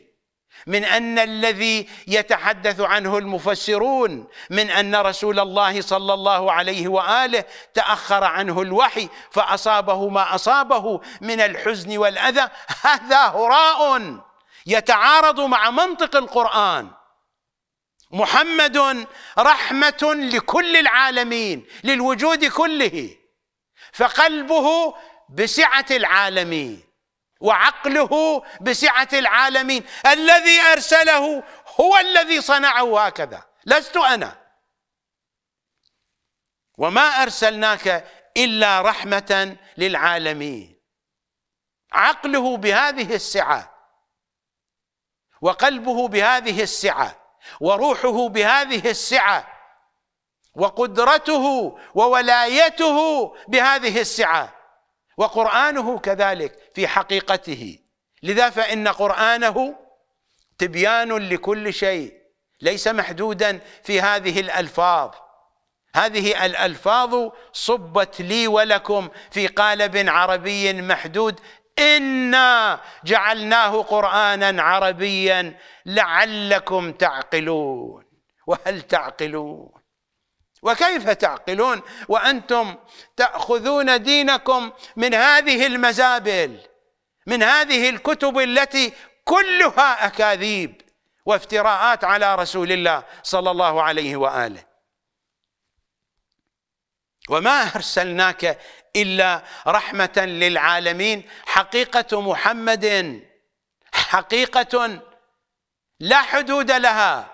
من ان الذي يتحدث عنه المفسرون من ان رسول الله صلى الله عليه واله تاخر عنه الوحي فاصابه ما اصابه من الحزن والاذى هذا هراء يتعارض مع منطق القران محمد رحمه لكل العالمين للوجود كله فقلبه بسعه العالمين وعقله بسعة العالمين الذي أرسله هو الذي صنعه هكذا لست أنا وما أرسلناك إلا رحمة للعالمين عقله بهذه السعة وقلبه بهذه السعة وروحه بهذه السعة وقدرته وولايته بهذه السعة وقرآنه كذلك في حقيقته لذا فإن قرآنه تبيان لكل شيء ليس محدودا في هذه الألفاظ هذه الألفاظ صبت لي ولكم في قالب عربي محدود إنا جعلناه قرآنا عربيا لعلكم تعقلون وهل تعقلون وكيف تعقلون وانتم تاخذون دينكم من هذه المزابل من هذه الكتب التي كلها اكاذيب وافتراءات على رسول الله صلى الله عليه واله وما ارسلناك الا رحمه للعالمين حقيقه محمد حقيقه لا حدود لها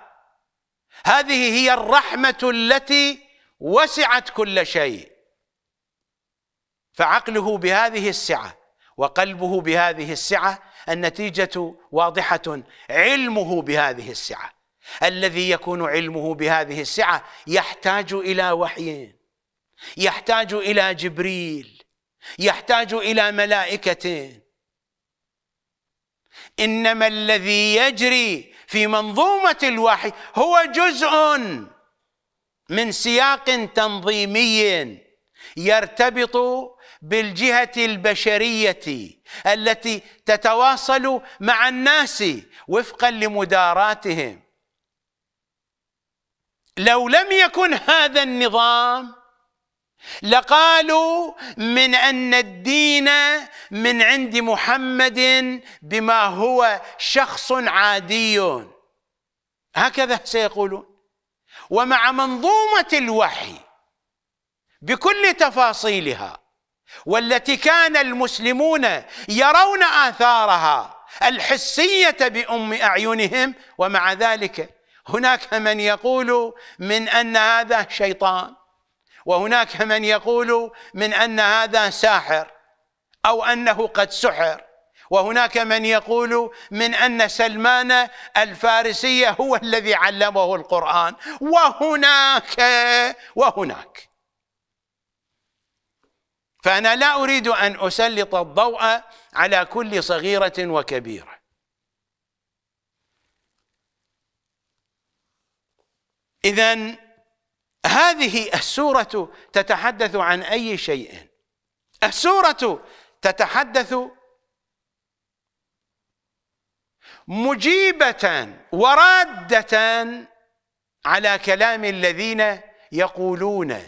هذه هي الرحمة التي وسعت كل شيء فعقله بهذه السعة وقلبه بهذه السعة النتيجة واضحة علمه بهذه السعة الذي يكون علمه بهذه السعة يحتاج إلى وحي يحتاج إلى جبريل يحتاج إلى ملائكة إنما الذي يجري في منظومه الوحي هو جزء من سياق تنظيمي يرتبط بالجهه البشريه التي تتواصل مع الناس وفقا لمداراتهم لو لم يكن هذا النظام لقالوا من ان الدين من عند محمد بما هو شخص عادي هكذا سيقولون ومع منظومه الوحي بكل تفاصيلها والتي كان المسلمون يرون اثارها الحسيه بام اعينهم ومع ذلك هناك من يقول من ان هذا شيطان وهناك من يقول من ان هذا ساحر او انه قد سحر وهناك من يقول من ان سلمان الفارسي هو الذي علمه القران وهناك وهناك فانا لا اريد ان اسلط الضوء على كل صغيره وكبيره اذا هذه السورة تتحدث عن أي شيء السورة تتحدث مجيبة ورادة على كلام الذين يقولون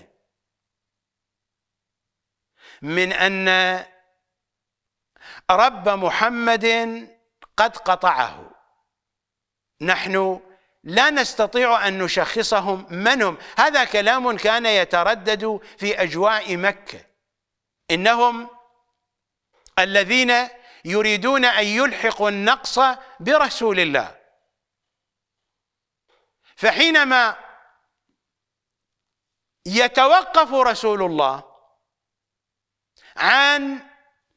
من أن رب محمد قد قطعه نحن لا نستطيع أن نشخصهم من هم هذا كلام كان يتردد في أجواء مكة إنهم الذين يريدون أن يلحقوا النقص برسول الله فحينما يتوقف رسول الله عن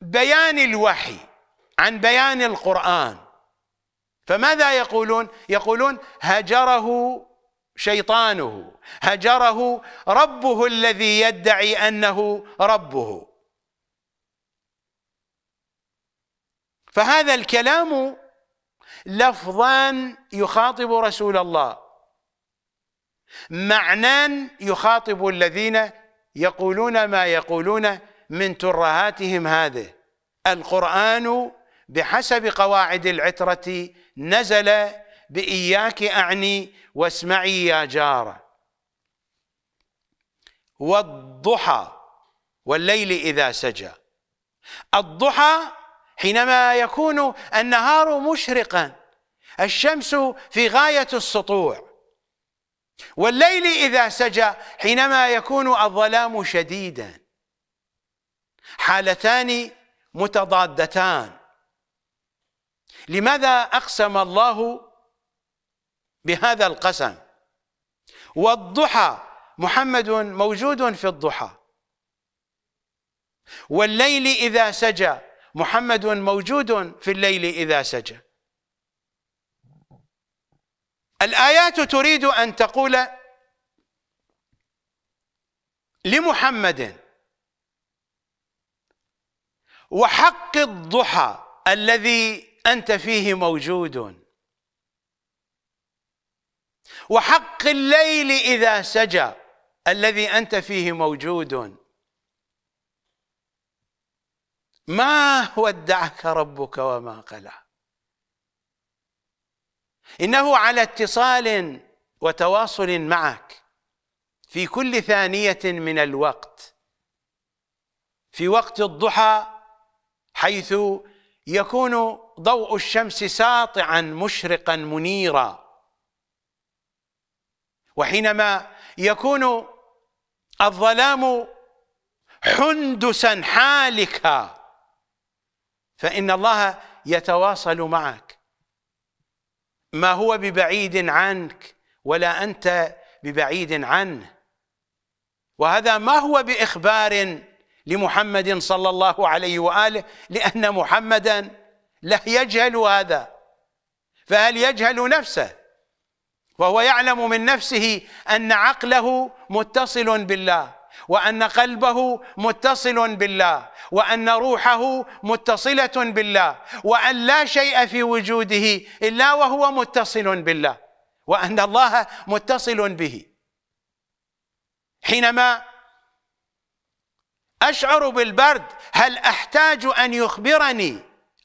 بيان الوحي عن بيان القرآن فماذا يقولون يقولون هجره شيطانه هجره ربه الذي يدعي انه ربه فهذا الكلام لفظا يخاطب رسول الله معنى يخاطب الذين يقولون ما يقولون من ترهاتهم هذه القرآن بحسب قواعد العترة نزل بإياك أعني واسمعي يا جارة والضحى والليل إذا سجى الضحى حينما يكون النهار مشرقا الشمس في غاية السطوع والليل إذا سجى حينما يكون الظلام شديدا حالتان متضادتان لماذا أقسم الله بهذا القسم والضحى محمد موجود في الضحى والليل إذا سجى محمد موجود في الليل إذا سجى الآيات تريد أن تقول لمحمد وحق الضحى الذي انت فيه موجود وحق الليل اذا سجى الذي انت فيه موجود ما ودعك ربك وما قلى انه على اتصال وتواصل معك في كل ثانيه من الوقت في وقت الضحى حيث يكون ضوء الشمس ساطعا مشرقا منيرا وحينما يكون الظلام حندسا حالكا فان الله يتواصل معك ما هو ببعيد عنك ولا انت ببعيد عنه وهذا ما هو باخبار لمحمد صلى الله عليه واله لان محمدا لا يجهل هذا فهل يجهل نفسه وهو يعلم من نفسه ان عقله متصل بالله وان قلبه متصل بالله وان روحه متصله بالله وان لا شيء في وجوده الا وهو متصل بالله وان الله متصل به حينما اشعر بالبرد هل احتاج ان يخبرني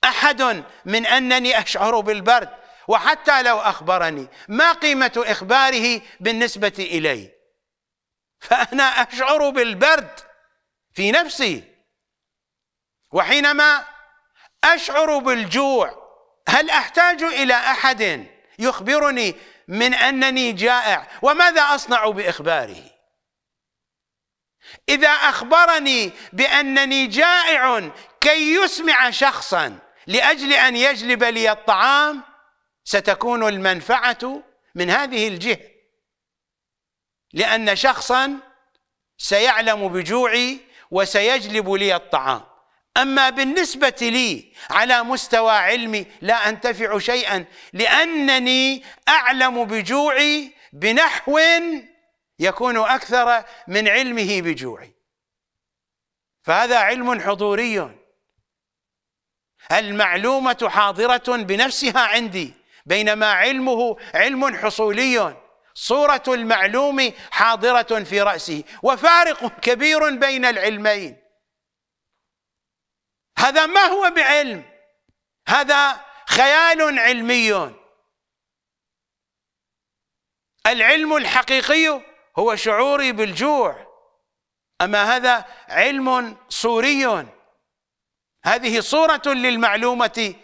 احد من انني اشعر بالبرد وحتى لو اخبرني ما قيمه اخباره بالنسبه الي فانا اشعر بالبرد في نفسي وحينما اشعر بالجوع هل احتاج الى احد يخبرني من انني جائع وماذا اصنع باخباره اذا اخبرني بانني جائع كي يسمع شخصا لأجل أن يجلب لي الطعام ستكون المنفعة من هذه الجهة لأن شخصا سيعلم بجوعي وسيجلب لي الطعام أما بالنسبة لي على مستوى علمي لا أنتفع شيئا لأنني أعلم بجوعي بنحو يكون أكثر من علمه بجوعي فهذا علم حضوري المعلومة حاضرة بنفسها عندي بينما علمه علم حصولي صورة المعلوم حاضرة في رأسه وفارق كبير بين العلمين هذا ما هو بعلم هذا خيال علمي العلم الحقيقي هو شعوري بالجوع أما هذا علم صوري هذه صورة للمعلومة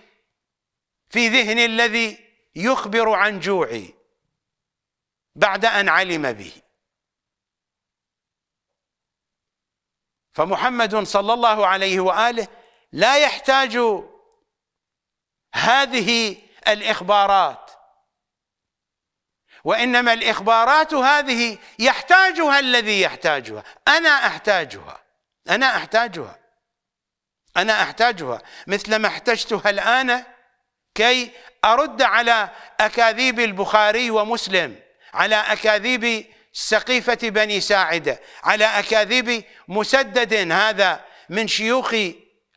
في ذهن الذي يخبر عن جوعه بعد أن علم به فمحمد صلى الله عليه وآله لا يحتاج هذه الإخبارات وإنما الإخبارات هذه يحتاجها الذي يحتاجها أنا أحتاجها أنا أحتاجها أنا أحتاجها مثل ما احتجتها الآن كي أرد على أكاذيب البخاري ومسلم على أكاذيب سقيفة بني ساعدة على أكاذيب مسدد هذا من شيوخ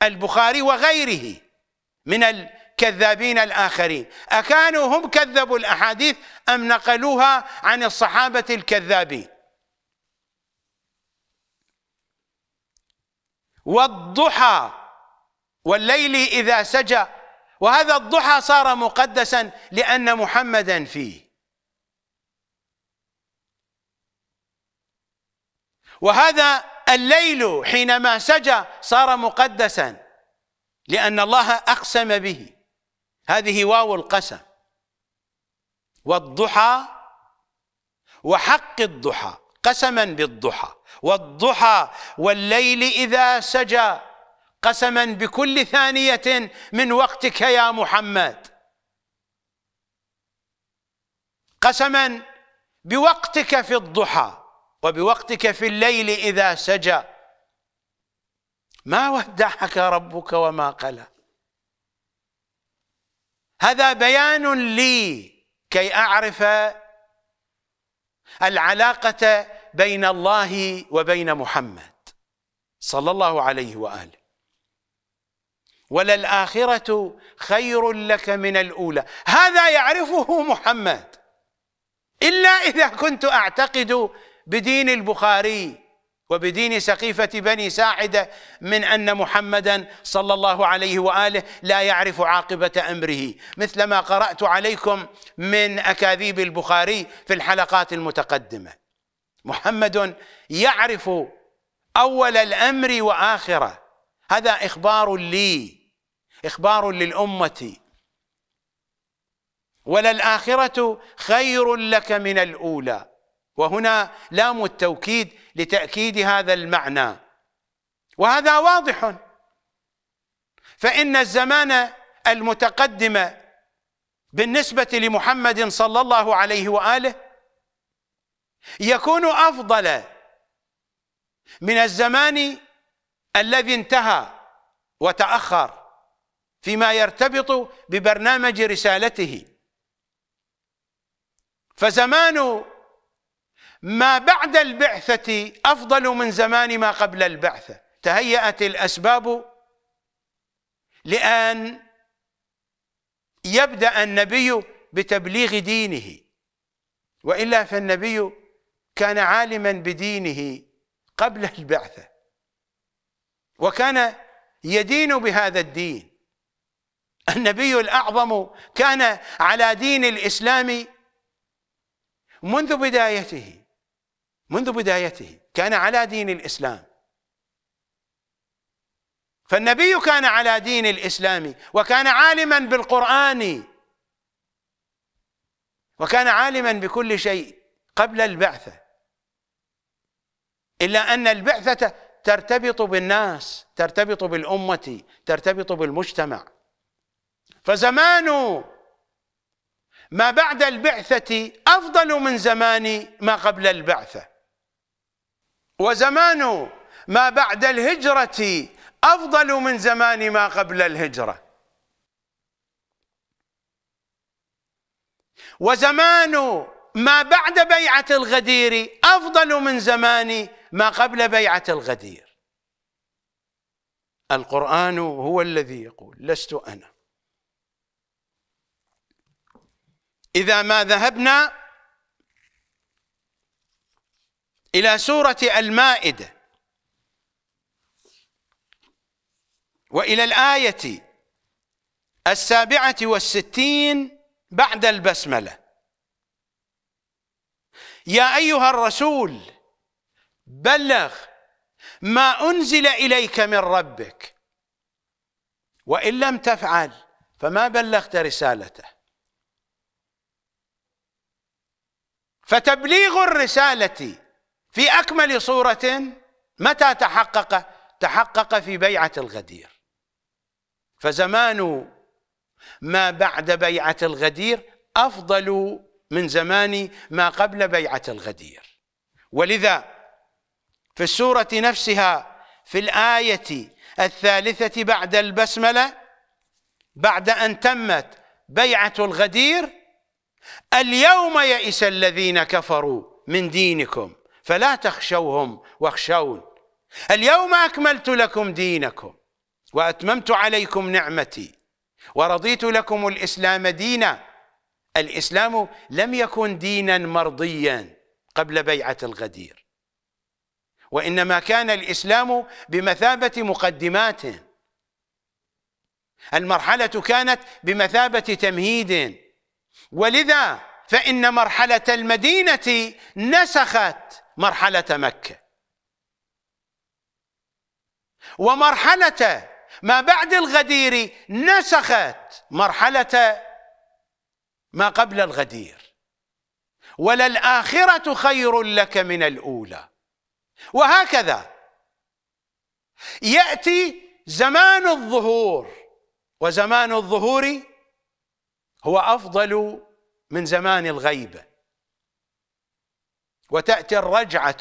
البخاري وغيره من الكذابين الآخرين أكانوا هم كذبوا الأحاديث أم نقلوها عن الصحابة الكذابين والضحى والليل إذا سجى وهذا الضحى صار مقدسا لأن محمدا فيه وهذا الليل حينما سجى صار مقدسا لأن الله أقسم به هذه واو القسم والضحى وحق الضحى قسما بالضحى والضحى والليل إذا سجى قسما بكل ثانية من وقتك يا محمد قسما بوقتك في الضحى وبوقتك في الليل إذا سجى ما ودعك ربك وما قلى هذا بيان لي كي أعرف العلاقة بين الله وبين محمد صلى الله عليه وآله وللآخرة خير لك من الأولى هذا يعرفه محمد إلا إذا كنت أعتقد بدين البخاري وبدين سقيفة بني ساعدة من أن محمدا صلى الله عليه وآله لا يعرف عاقبة أمره مثل ما قرأت عليكم من أكاذيب البخاري في الحلقات المتقدمة محمد يعرف أول الأمر وآخره هذا إخبار لي إخبار للأمة وللآخرة خير لك من الأولى وهنا لام التوكيد لتأكيد هذا المعنى وهذا واضح فإن الزمان المتقدم بالنسبة لمحمد صلى الله عليه وآله يكون أفضل من الزمان الذي انتهى وتأخر فيما يرتبط ببرنامج رسالته فزمان ما بعد البعثة أفضل من زمان ما قبل البعثة تهيأت الأسباب لأن يبدأ النبي بتبليغ دينه وإلا فالنبي كان عالما بدينه قبل البعثة وكان يدين بهذا الدين النبي الأعظم كان على دين الإسلام منذ بدايته منذ بدايته كان على دين الإسلام فالنبي كان على دين الإسلام وكان عالما بالقرآن وكان عالما بكل شيء قبل البعثة إلا أن البعثة ترتبط بالناس ترتبط بالأمة ترتبط بالمجتمع فزمان ما بعد البعثة أفضل من زمان ما قبل البعثة وزمان ما بعد الهجرة أفضل من زمان ما قبل الهجرة وزمان ما بعد بيعة الغدير أفضل من زمان ما قبل بيعة الغدير القرآن هو الذي يقول لست أنا إذا ما ذهبنا إلى سورة المائدة وإلى الآية السابعة والستين بعد البسملة يا أيها الرسول بلغ ما أنزل إليك من ربك وإن لم تفعل فما بلغت رسالته فتبليغ الرسالة في أكمل صورة متى تحقق؟ تحقق في بيعة الغدير فزمان ما بعد بيعة الغدير أفضل من زمان ما قبل بيعة الغدير ولذا في السورة نفسها في الآية الثالثة بعد البسملة بعد أن تمت بيعة الغدير اليوم يئس الذين كفروا من دينكم فلا تخشوهم واخشون اليوم أكملت لكم دينكم وأتممت عليكم نعمتي ورضيت لكم الإسلام دينا الإسلام لم يكن دينا مرضيا قبل بيعة الغدير وإنما كان الإسلام بمثابة مقدمات المرحلة كانت بمثابة تمهيد ولذا فإن مرحلة المدينة نسخت مرحلة مكة ومرحلة ما بعد الغدير نسخت مرحلة ما قبل الغدير وللآخرة خير لك من الأولى وهكذا يأتي زمان الظهور وزمان الظهور هو أفضل من زمان الغيبة وتأتي الرجعة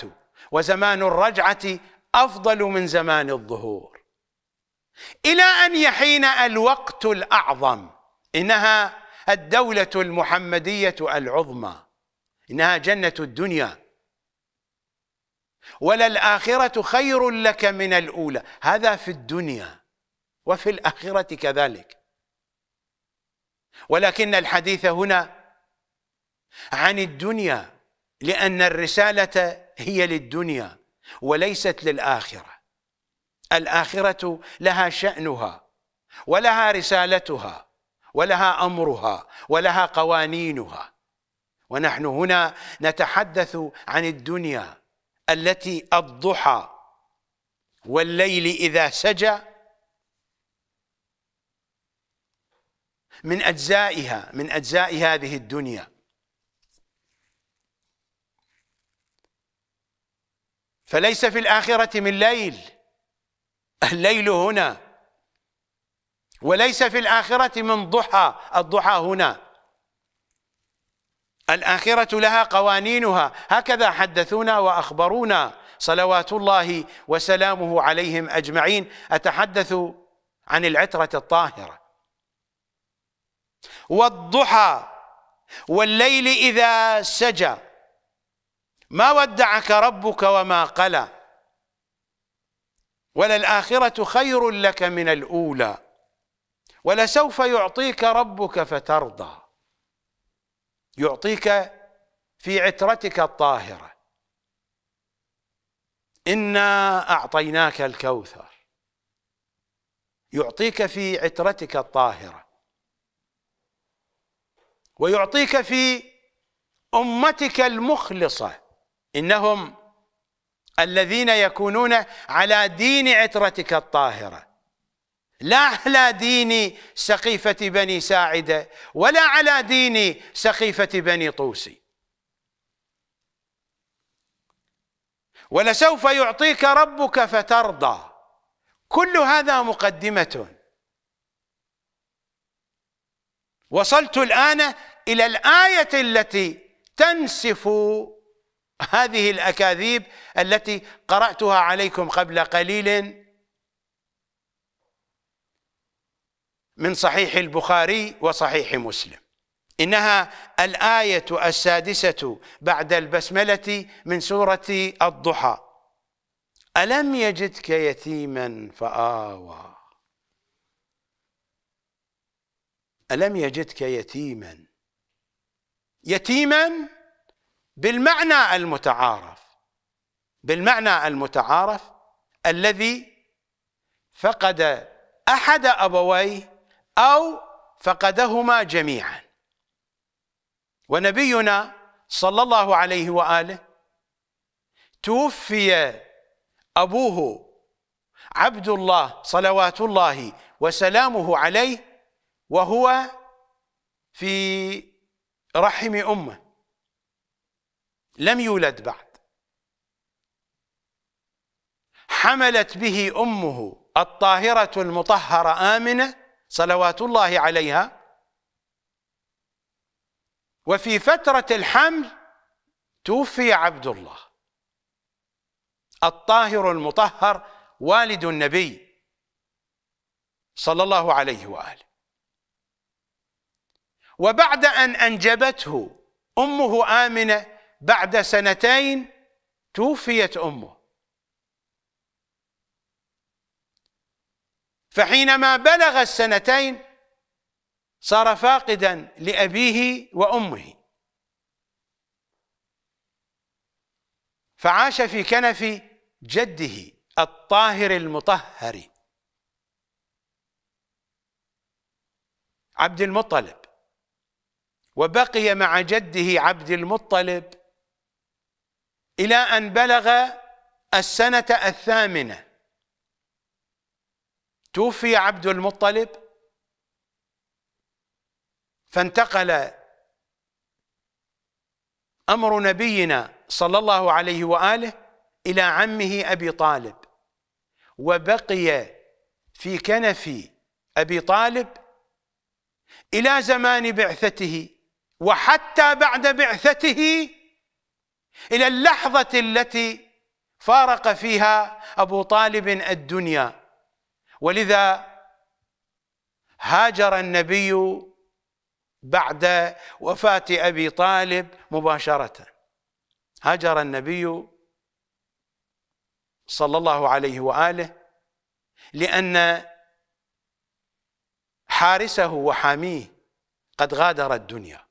وزمان الرجعة أفضل من زمان الظهور إلى أن يحين الوقت الأعظم إنها الدولة المحمدية العظمى إنها جنة الدنيا وللآخرة خير لك من الأولى هذا في الدنيا وفي الآخرة كذلك ولكن الحديث هنا عن الدنيا لأن الرسالة هي للدنيا وليست للآخرة الآخرة لها شأنها ولها رسالتها ولها أمرها ولها قوانينها ونحن هنا نتحدث عن الدنيا التي الضحى والليل إذا سجى من أجزائها من أجزاء هذه الدنيا فليس في الآخرة من ليل الليل هنا وليس في الآخرة من ضحى الضحى هنا الآخرة لها قوانينها هكذا حدثونا وأخبرونا صلوات الله وسلامه عليهم أجمعين أتحدث عن العترة الطاهرة والضحى والليل إذا سجى ما ودعك ربك وما قلى وللآخرة خير لك من الأولى ولسوف يعطيك ربك فترضى يعطيك في عترتك الطاهرة إنا أعطيناك الكوثر يعطيك في عترتك الطاهرة ويعطيك في أمتك المخلصة إنهم الذين يكونون على دين عترتك الطاهرة لا على دين سقيفة بني ساعدة ولا على دين سقيفة بني طوسي ولسوف يعطيك ربك فترضى كل هذا مقدمة وصلت الآن إلى الآية التي تنسف هذه الأكاذيب التي قرأتها عليكم قبل قليل من صحيح البخاري وصحيح مسلم إنها الآية السادسة بعد البسملة من سورة الضحى ألم يجدك يتيما فآوى ألم يجدك يتيما يتيما بالمعنى المتعارف بالمعنى المتعارف الذي فقد أحد أبويه أو فقدهما جميعا ونبينا صلى الله عليه وآله توفي أبوه عبد الله صلوات الله وسلامه عليه وهو في رحم امه لم يولد بعد حملت به امه الطاهره المطهره امنه صلوات الله عليها وفي فتره الحمل توفي عبد الله الطاهر المطهر والد النبي صلى الله عليه واله وبعد أن أنجبته أمه آمنة بعد سنتين توفيت أمه فحينما بلغ السنتين صار فاقدا لأبيه وأمه فعاش في كنف جده الطاهر المطهر عبد المطلب وبقي مع جده عبد المطلب إلى أن بلغ السنة الثامنة توفي عبد المطلب فانتقل أمر نبينا صلى الله عليه وآله إلى عمه أبي طالب وبقي في كنف أبي طالب إلى زمان بعثته وحتى بعد بعثته الى اللحظه التي فارق فيها ابو طالب الدنيا ولذا هاجر النبي بعد وفاه ابي طالب مباشره هاجر النبي صلى الله عليه واله لان حارسه وحاميه قد غادر الدنيا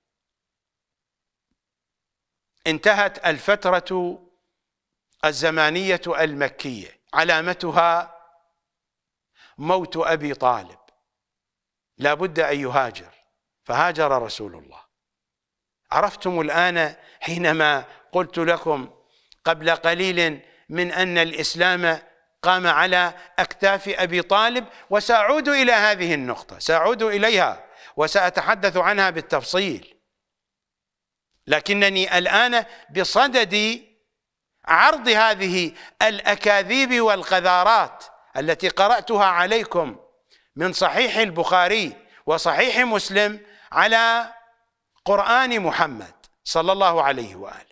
انتهت الفترة الزمانية المكية علامتها موت أبي طالب لا بد أن يهاجر فهاجر رسول الله عرفتم الآن حينما قلت لكم قبل قليل من أن الإسلام قام على أكتاف أبي طالب وسأعود إلى هذه النقطة سأعود إليها وسأتحدث عنها بالتفصيل لكنني الآن بصدد عرض هذه الأكاذيب والقذارات التي قرأتها عليكم من صحيح البخاري وصحيح مسلم على قرآن محمد صلى الله عليه وآله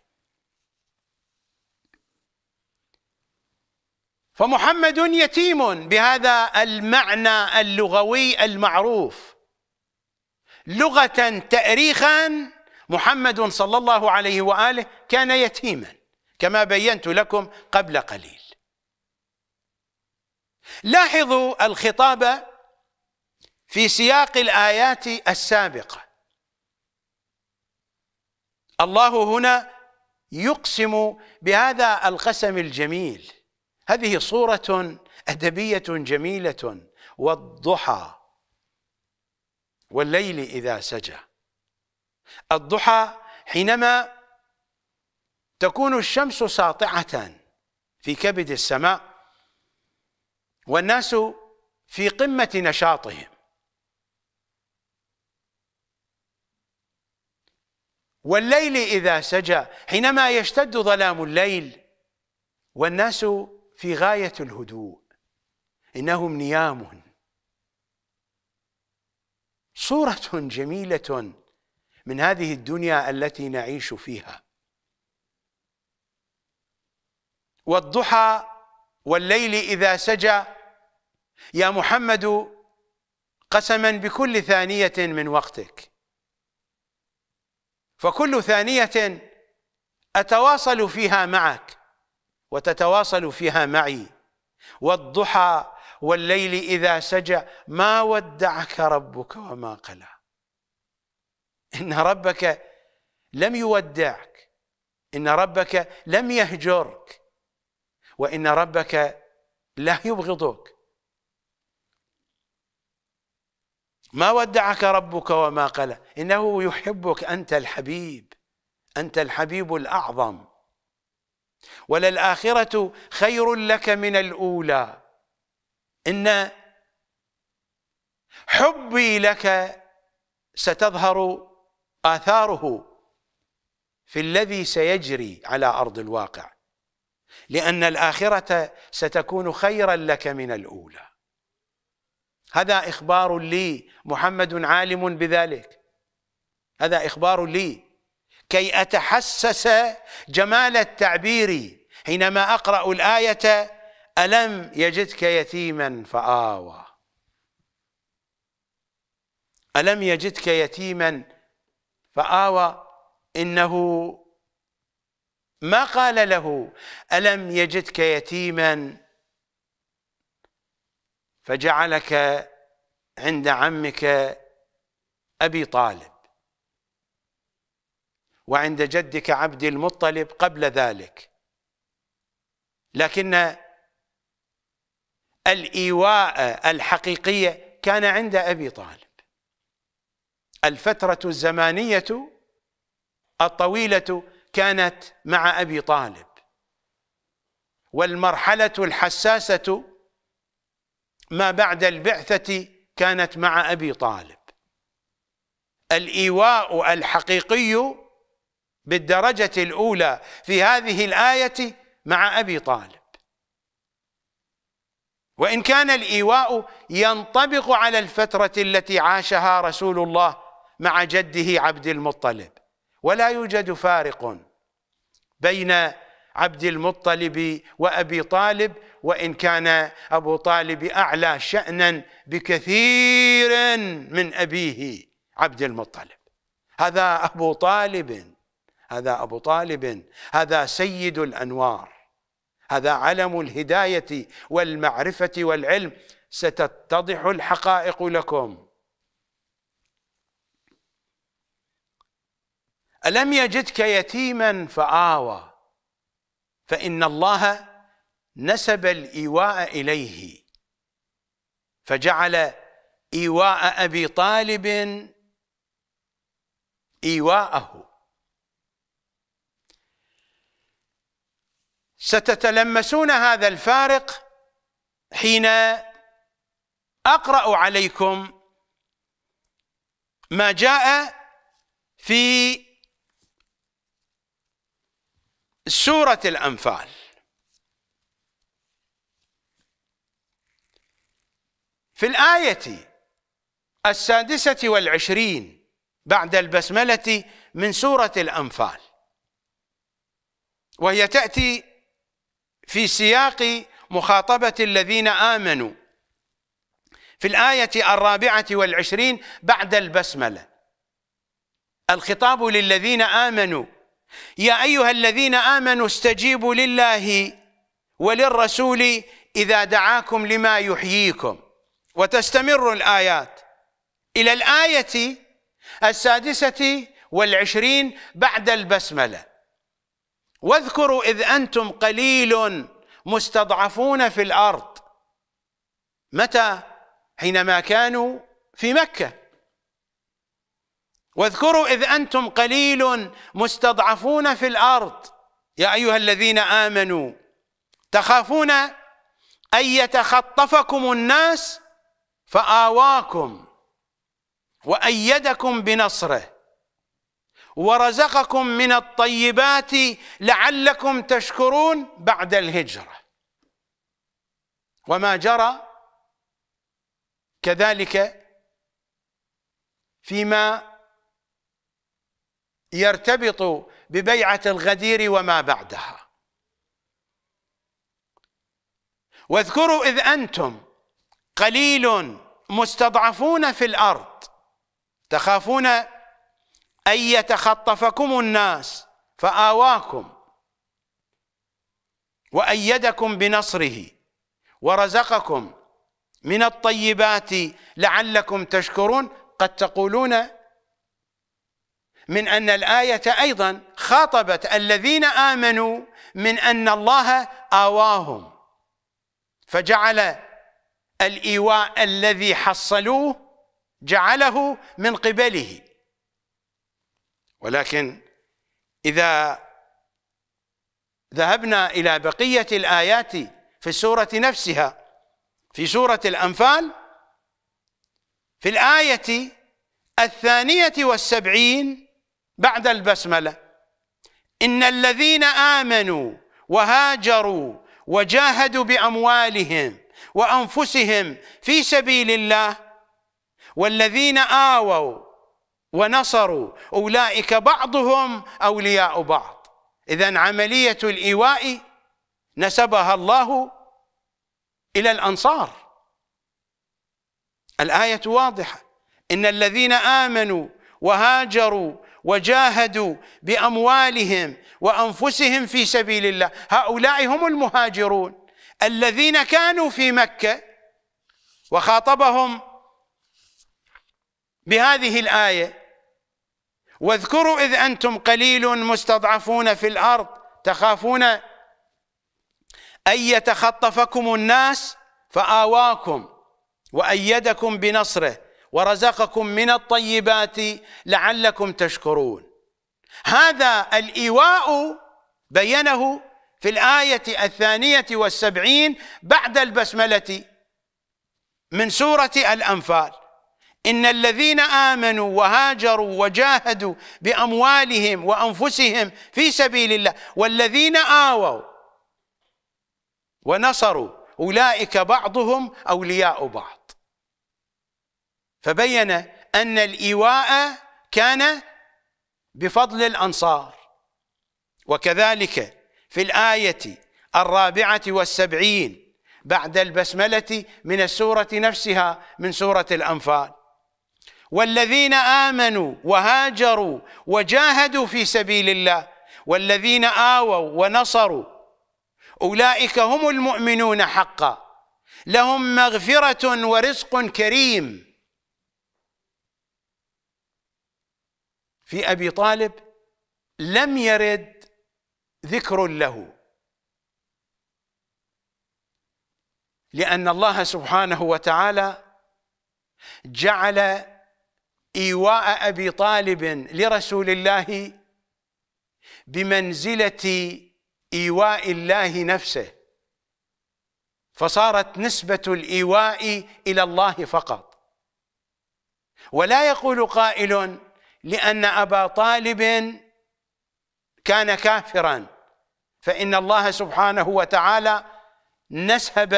فمحمد يتيم بهذا المعنى اللغوي المعروف لغة تأريخا محمد صلى الله عليه وآله كان يتيما كما بينت لكم قبل قليل لاحظوا الخطاب في سياق الآيات السابقة الله هنا يقسم بهذا القسم الجميل هذه صورة أدبية جميلة والضحى والليل إذا سجى الضحى حينما تكون الشمس ساطعة في كبد السماء والناس في قمة نشاطهم والليل إذا سجى حينما يشتد ظلام الليل والناس في غاية الهدوء إنهم نيام صورة جميلة من هذه الدنيا التي نعيش فيها والضحى والليل إذا سجى يا محمد قسما بكل ثانية من وقتك فكل ثانية أتواصل فيها معك وتتواصل فيها معي والضحى والليل إذا سجى ما ودعك ربك وما قلى إن ربك لم يودعك إن ربك لم يهجرك وإن ربك لا يبغضك ما ودعك ربك وما قلى إنه يحبك أنت الحبيب أنت الحبيب الأعظم وللآخرة خير لك من الأولى إن حبي لك ستظهر آثاره في الذي سيجري على أرض الواقع لأن الآخرة ستكون خيرا لك من الأولى هذا إخبار لي محمد عالم بذلك هذا إخبار لي كي أتحسس جمال التعبير حينما أقرأ الآية ألم يجدك يتيما فآوى ألم يجدك يتيما فآوى إنه ما قال له ألم يجدك يتيما فجعلك عند عمك أبي طالب وعند جدك عبد المطلب قبل ذلك لكن الإيواء الحقيقية كان عند أبي طالب الفترة الزمانية الطويلة كانت مع أبي طالب والمرحلة الحساسة ما بعد البعثة كانت مع أبي طالب الإيواء الحقيقي بالدرجة الأولى في هذه الآية مع أبي طالب وإن كان الإيواء ينطبق على الفترة التي عاشها رسول الله مع جده عبد المطلب ولا يوجد فارق بين عبد المطلب وأبي طالب وإن كان أبو طالب أعلى شأنا بكثير من أبيه عبد المطلب هذا أبو طالب هذا أبو طالب هذا سيد الأنوار هذا علم الهداية والمعرفة والعلم ستتضح الحقائق لكم ألم يجدك يتيما فآوى فإن الله نسب الإيواء إليه فجعل إيواء أبي طالب إيواءه ستتلمسون هذا الفارق حين أقرأ عليكم ما جاء في سورة الأنفال في الآية السادسة والعشرين بعد البسملة من سورة الأنفال وهي تأتي في سياق مخاطبة الذين آمنوا في الآية الرابعة والعشرين بعد البسملة الخطاب للذين آمنوا يا أيها الذين آمنوا استجيبوا لله وللرسول إذا دعاكم لما يحييكم وتستمر الآيات إلى الآية السادسة والعشرين بعد البسملة واذكروا إذ أنتم قليل مستضعفون في الأرض متى حينما كانوا في مكة واذكروا إذ أنتم قليل مستضعفون في الأرض يا أيها الذين آمنوا تخافون أن يتخطفكم الناس فآواكم وأيدكم بنصره ورزقكم من الطيبات لعلكم تشكرون بعد الهجرة وما جرى كذلك فيما يرتبط ببيعة الغدير وما بعدها واذكروا إذ أنتم قليل مستضعفون في الأرض تخافون أن يتخطفكم الناس فآواكم وأيدكم بنصره ورزقكم من الطيبات لعلكم تشكرون قد تقولون من أن الآية أيضا خاطبت الذين آمنوا من أن الله آواهم فجعل الإيواء الذي حصلوه جعله من قبله ولكن إذا ذهبنا إلى بقية الآيات في السورة نفسها في سورة الأنفال في الآية الثانية والسبعين بعد البسملة إن الذين آمنوا وهاجروا وجاهدوا بأموالهم وأنفسهم في سبيل الله والذين آووا ونصروا أولئك بعضهم أولياء بعض إذا عملية الإيواء نسبها الله إلى الأنصار الآية واضحة إن الذين آمنوا وهاجروا وجاهدوا باموالهم وانفسهم في سبيل الله هؤلاء هم المهاجرون الذين كانوا في مكه وخاطبهم بهذه الايه واذكروا اذ انتم قليل مستضعفون في الارض تخافون ان يتخطفكم الناس فاواكم وايدكم بنصره ورزقكم من الطيبات لعلكم تشكرون هذا الإيواء بينه في الآية الثانية والسبعين بعد البسملة من سورة الأنفال إن الذين آمنوا وهاجروا وجاهدوا بأموالهم وأنفسهم في سبيل الله والذين آووا ونصروا أولئك بعضهم أولياء بعض فبين أن الإيواء كان بفضل الأنصار وكذلك في الآية الرابعة والسبعين بعد البسملة من السورة نفسها من سورة الأنفال والذين آمنوا وهاجروا وجاهدوا في سبيل الله والذين آووا ونصروا أولئك هم المؤمنون حقا لهم مغفرة ورزق كريم في ابي طالب لم يرد ذكر له لان الله سبحانه وتعالى جعل ايواء ابي طالب لرسول الله بمنزله ايواء الله نفسه فصارت نسبه الايواء الى الله فقط ولا يقول قائل لأن أبا طالب كان كافرا فإن الله سبحانه وتعالى نسهب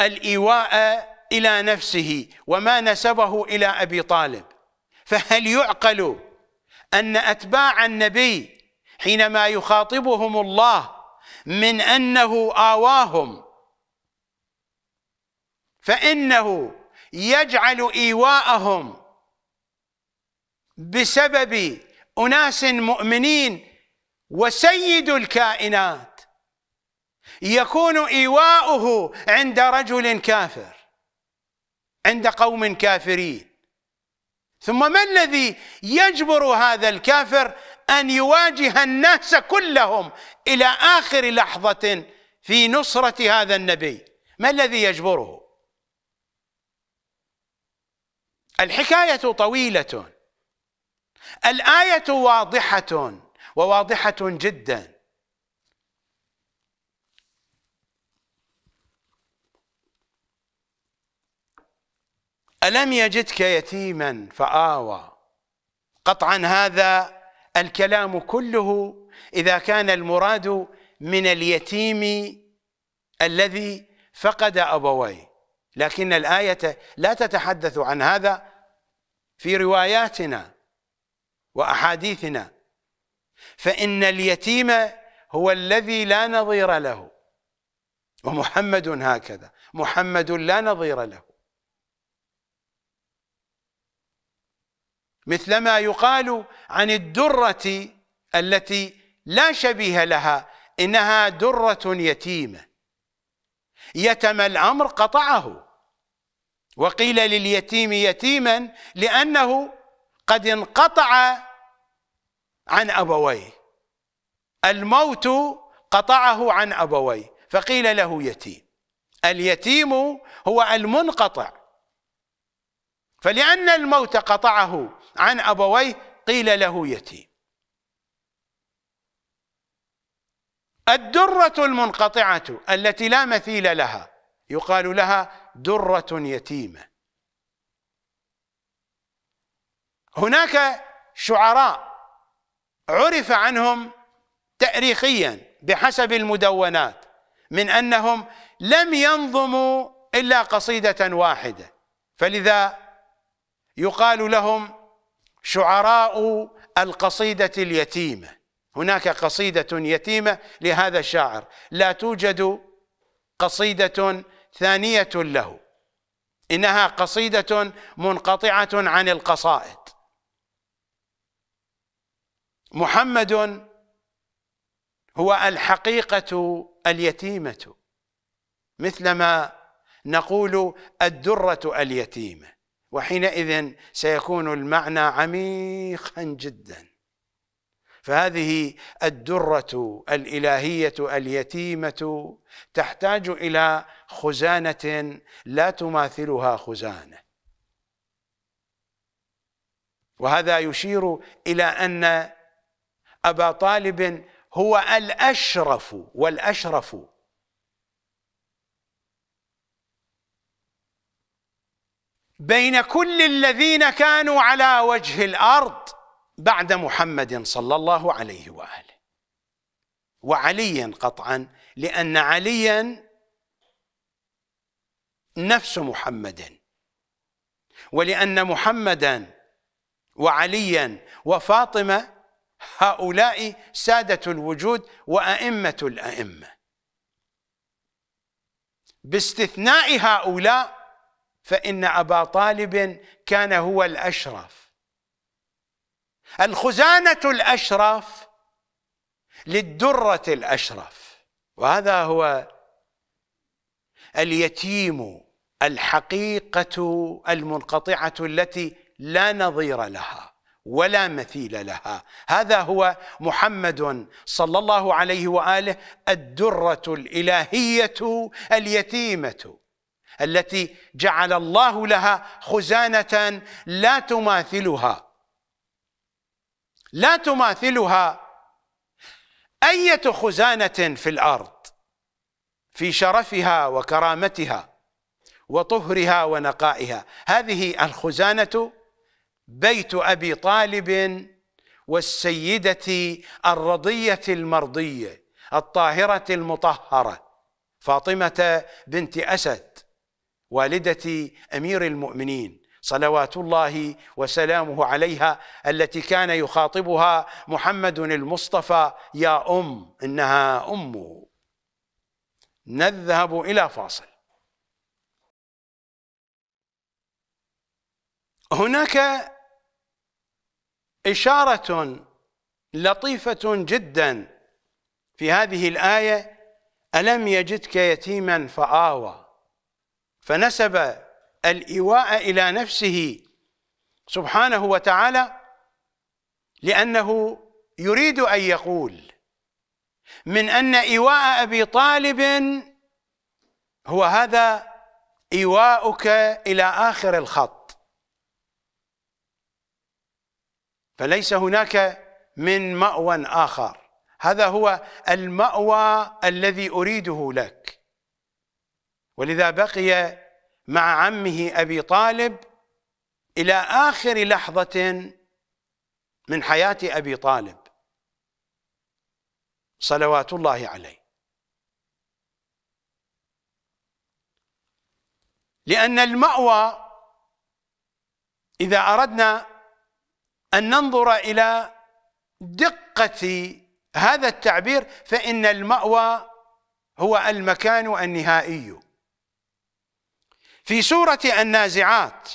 الإيواء إلى نفسه وما نسبه إلى أبي طالب فهل يعقل أن أتباع النبي حينما يخاطبهم الله من أنه آواهم فإنه يجعل إيواءهم بسبب أناس مؤمنين وسيد الكائنات يكون إيواؤه عند رجل كافر عند قوم كافرين ثم ما الذي يجبر هذا الكافر أن يواجه الناس كلهم إلى آخر لحظة في نصرة هذا النبي ما الذي يجبره الحكاية طويلة الآية واضحة وواضحة جدا ألم يجدك يتيما فآوى قطعا هذا الكلام كله إذا كان المراد من اليتيم الذي فقد أبويه لكن الآية لا تتحدث عن هذا في رواياتنا وأحاديثنا فإن اليتيم هو الذي لا نظير له ومحمد هكذا محمد لا نظير له مثلما يقال عن الدرة التي لا شبيه لها إنها درة يتيمة يتم الأمر قطعه وقيل لليتيم يتيما لأنه قد انقطع عن أبويه الموت قطعه عن أبويه فقيل له يتيم اليتيم هو المنقطع فلأن الموت قطعه عن أبويه قيل له يتيم الدرة المنقطعة التي لا مثيل لها يقال لها درة يتيمة هناك شعراء عرف عنهم تاريخيا بحسب المدونات من انهم لم ينظموا الا قصيده واحده فلذا يقال لهم شعراء القصيده اليتيمه هناك قصيده يتيمه لهذا الشاعر لا توجد قصيده ثانية له إنها قصيدة منقطعة عن القصائد محمد هو الحقيقة اليتيمة مثلما نقول الدرة اليتيمة وحينئذ سيكون المعنى عميقا جدا فهذه الدرة الإلهية اليتيمة تحتاج إلى خزانة لا تماثلها خزانة وهذا يشير إلى أن أبا طالب هو الأشرف والأشرف بين كل الذين كانوا على وجه الأرض بعد محمد صلى الله عليه وآله وعلي قطعا لأن عليا نفس محمد ولأن محمدا وعليا وفاطمة هؤلاء سادة الوجود وأئمة الأئمة باستثناء هؤلاء فإن أبا طالب كان هو الأشرف الخزانة الأشرف للدرة الأشرف وهذا هو اليتيم الحقيقه المنقطعه التي لا نظير لها ولا مثيل لها هذا هو محمد صلى الله عليه واله الدره الالهيه اليتيمه التي جعل الله لها خزانه لا تماثلها لا تماثلها ايه خزانه في الارض في شرفها وكرامتها وطهرها ونقائها هذه الخزانة بيت أبي طالب والسيدة الرضية المرضية الطاهرة المطهرة فاطمة بنت أسد والدة أمير المؤمنين صلوات الله وسلامه عليها التي كان يخاطبها محمد المصطفى يا أم إنها أمه نذهب إلى فاصل هناك إشارة لطيفة جدا في هذه الآية ألم يجدك يتيما فآوى فنسب الإيواء إلى نفسه سبحانه وتعالى لأنه يريد أن يقول من أن إيواء أبي طالب هو هذا إيواءك إلى آخر الخط فليس هناك من مأوى آخر هذا هو المأوى الذي أريده لك ولذا بقي مع عمه أبي طالب إلى آخر لحظة من حياة أبي طالب صلوات الله عليه لأن المأوى إذا أردنا أن ننظر إلى دقة هذا التعبير فإن المأوى هو المكان النهائي في سورة النازعات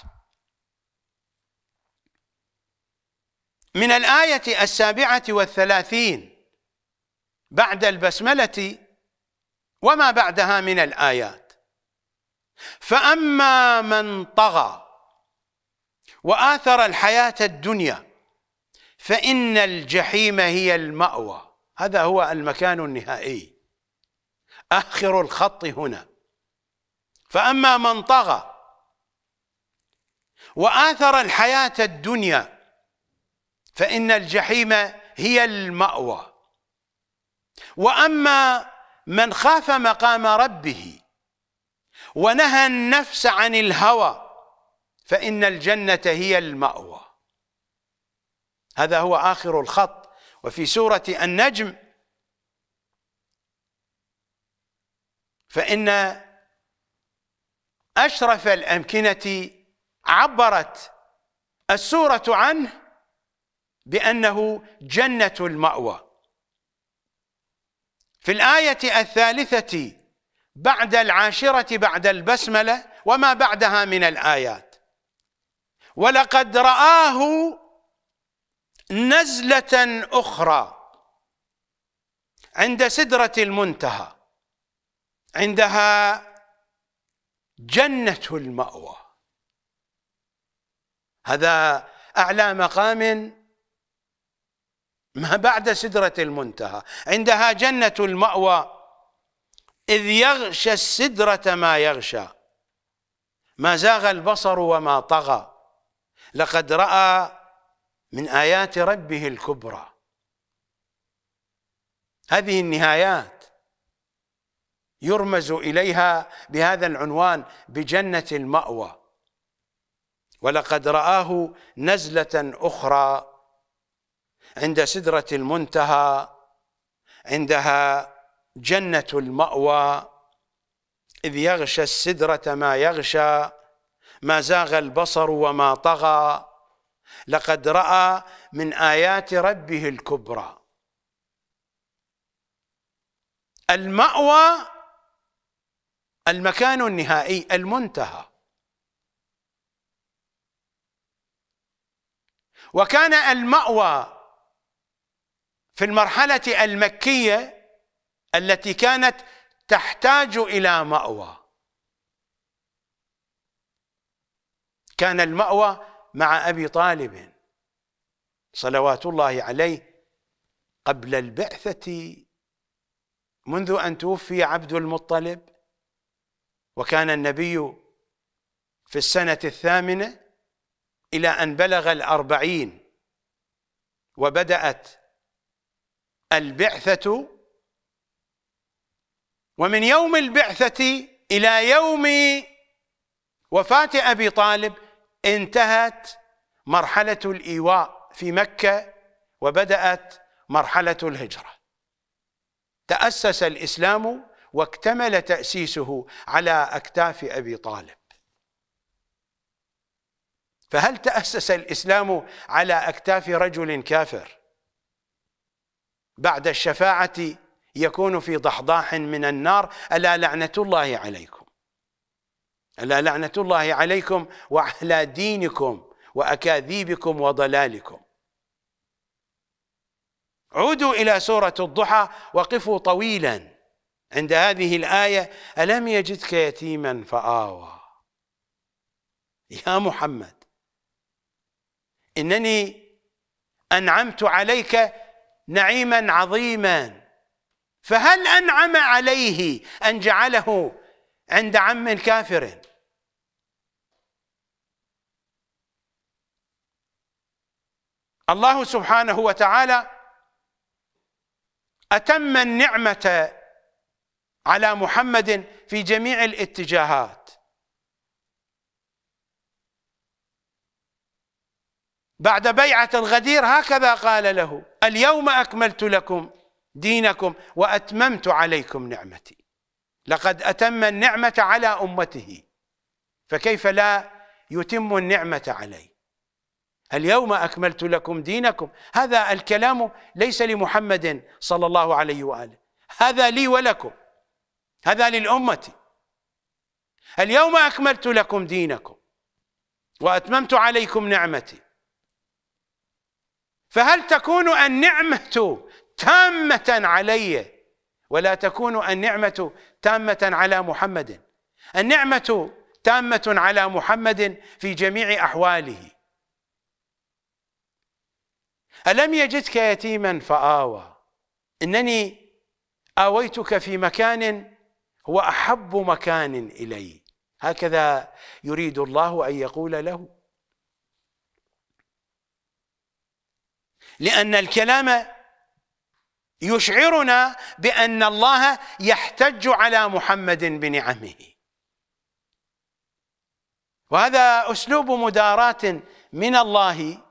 من الآية السابعة والثلاثين بعد البسملة وما بعدها من الآيات فأما من طغى وآثر الحياة الدنيا فإن الجحيم هي المأوى هذا هو المكان النهائي آخر الخط هنا فأما من طغى وآثر الحياة الدنيا فإن الجحيم هي المأوى وأما من خاف مقام ربه ونهى النفس عن الهوى فإن الجنة هي المأوى هذا هو آخر الخط وفي سورة النجم فإن أشرف الأمكنة عبرت السورة عنه بأنه جنة المأوى في الآية الثالثة بعد العاشرة بعد البسملة وما بعدها من الآيات ولقد رآه نزلة أخرى عند سدرة المنتهى عندها جنة المأوى هذا أعلى مقام ما بعد سدرة المنتهى عندها جنة المأوى إذ يغشى السدرة ما يغشى ما زاغ البصر وما طغى لقد رأى من آيات ربه الكبرى هذه النهايات يرمز إليها بهذا العنوان بجنة المأوى ولقد رآه نزلة أخرى عند سدرة المنتهى عندها جنة المأوى إذ يغشى السدرة ما يغشى ما زاغ البصر وما طغى لقد راى من ايات ربه الكبرى الماوى المكان النهائي المنتهى وكان المأوى في المرحلة المكية التي كانت تحتاج إلى مأوى كان المأوى مع أبي طالب صلوات الله عليه قبل البعثة منذ أن توفي عبد المطلب وكان النبي في السنة الثامنة إلى أن بلغ الأربعين وبدأت البعثة ومن يوم البعثة إلى يوم وفاة أبي طالب انتهت مرحلة الإيواء في مكة وبدأت مرحلة الهجرة تأسس الإسلام واكتمل تأسيسه على أكتاف أبي طالب فهل تأسس الإسلام على أكتاف رجل كافر بعد الشفاعة يكون في ضحضاح من النار ألا لعنة الله عليكم ألا لعنة الله عليكم وعلى دينكم وأكاذيبكم وضلالكم عودوا إلى سورة الضحى وقفوا طويلا عند هذه الآية ألم يجدك يتيما فآوى يا محمد إنني أنعمت عليك نعيما عظيما فهل أنعم عليه أن جعله عند عم كافر الله سبحانه وتعالى أتم النعمة على محمد في جميع الاتجاهات بعد بيعة الغدير هكذا قال له اليوم أكملت لكم دينكم وأتممت عليكم نعمتي لقد أتم النعمة على أمته فكيف لا يتم النعمة عليه اليوم أكملت لكم دينكم هذا الكلام ليس لمحمد صلى الله عليه وآله هذا لي ولكم هذا للأمة اليوم أكملت لكم دينكم وأتممت عليكم نعمتي فهل تكون النعمة تامة علي ولا تكون النعمة تامة على محمد النعمة تامة على محمد في جميع أحواله ألم يجدك يتيما فآوى إنني آويتك في مكان هو أحب مكان إلي هكذا يريد الله أن يقول له لأن الكلام يشعرنا بأن الله يحتج على محمد بنعمه وهذا أسلوب مداراة من الله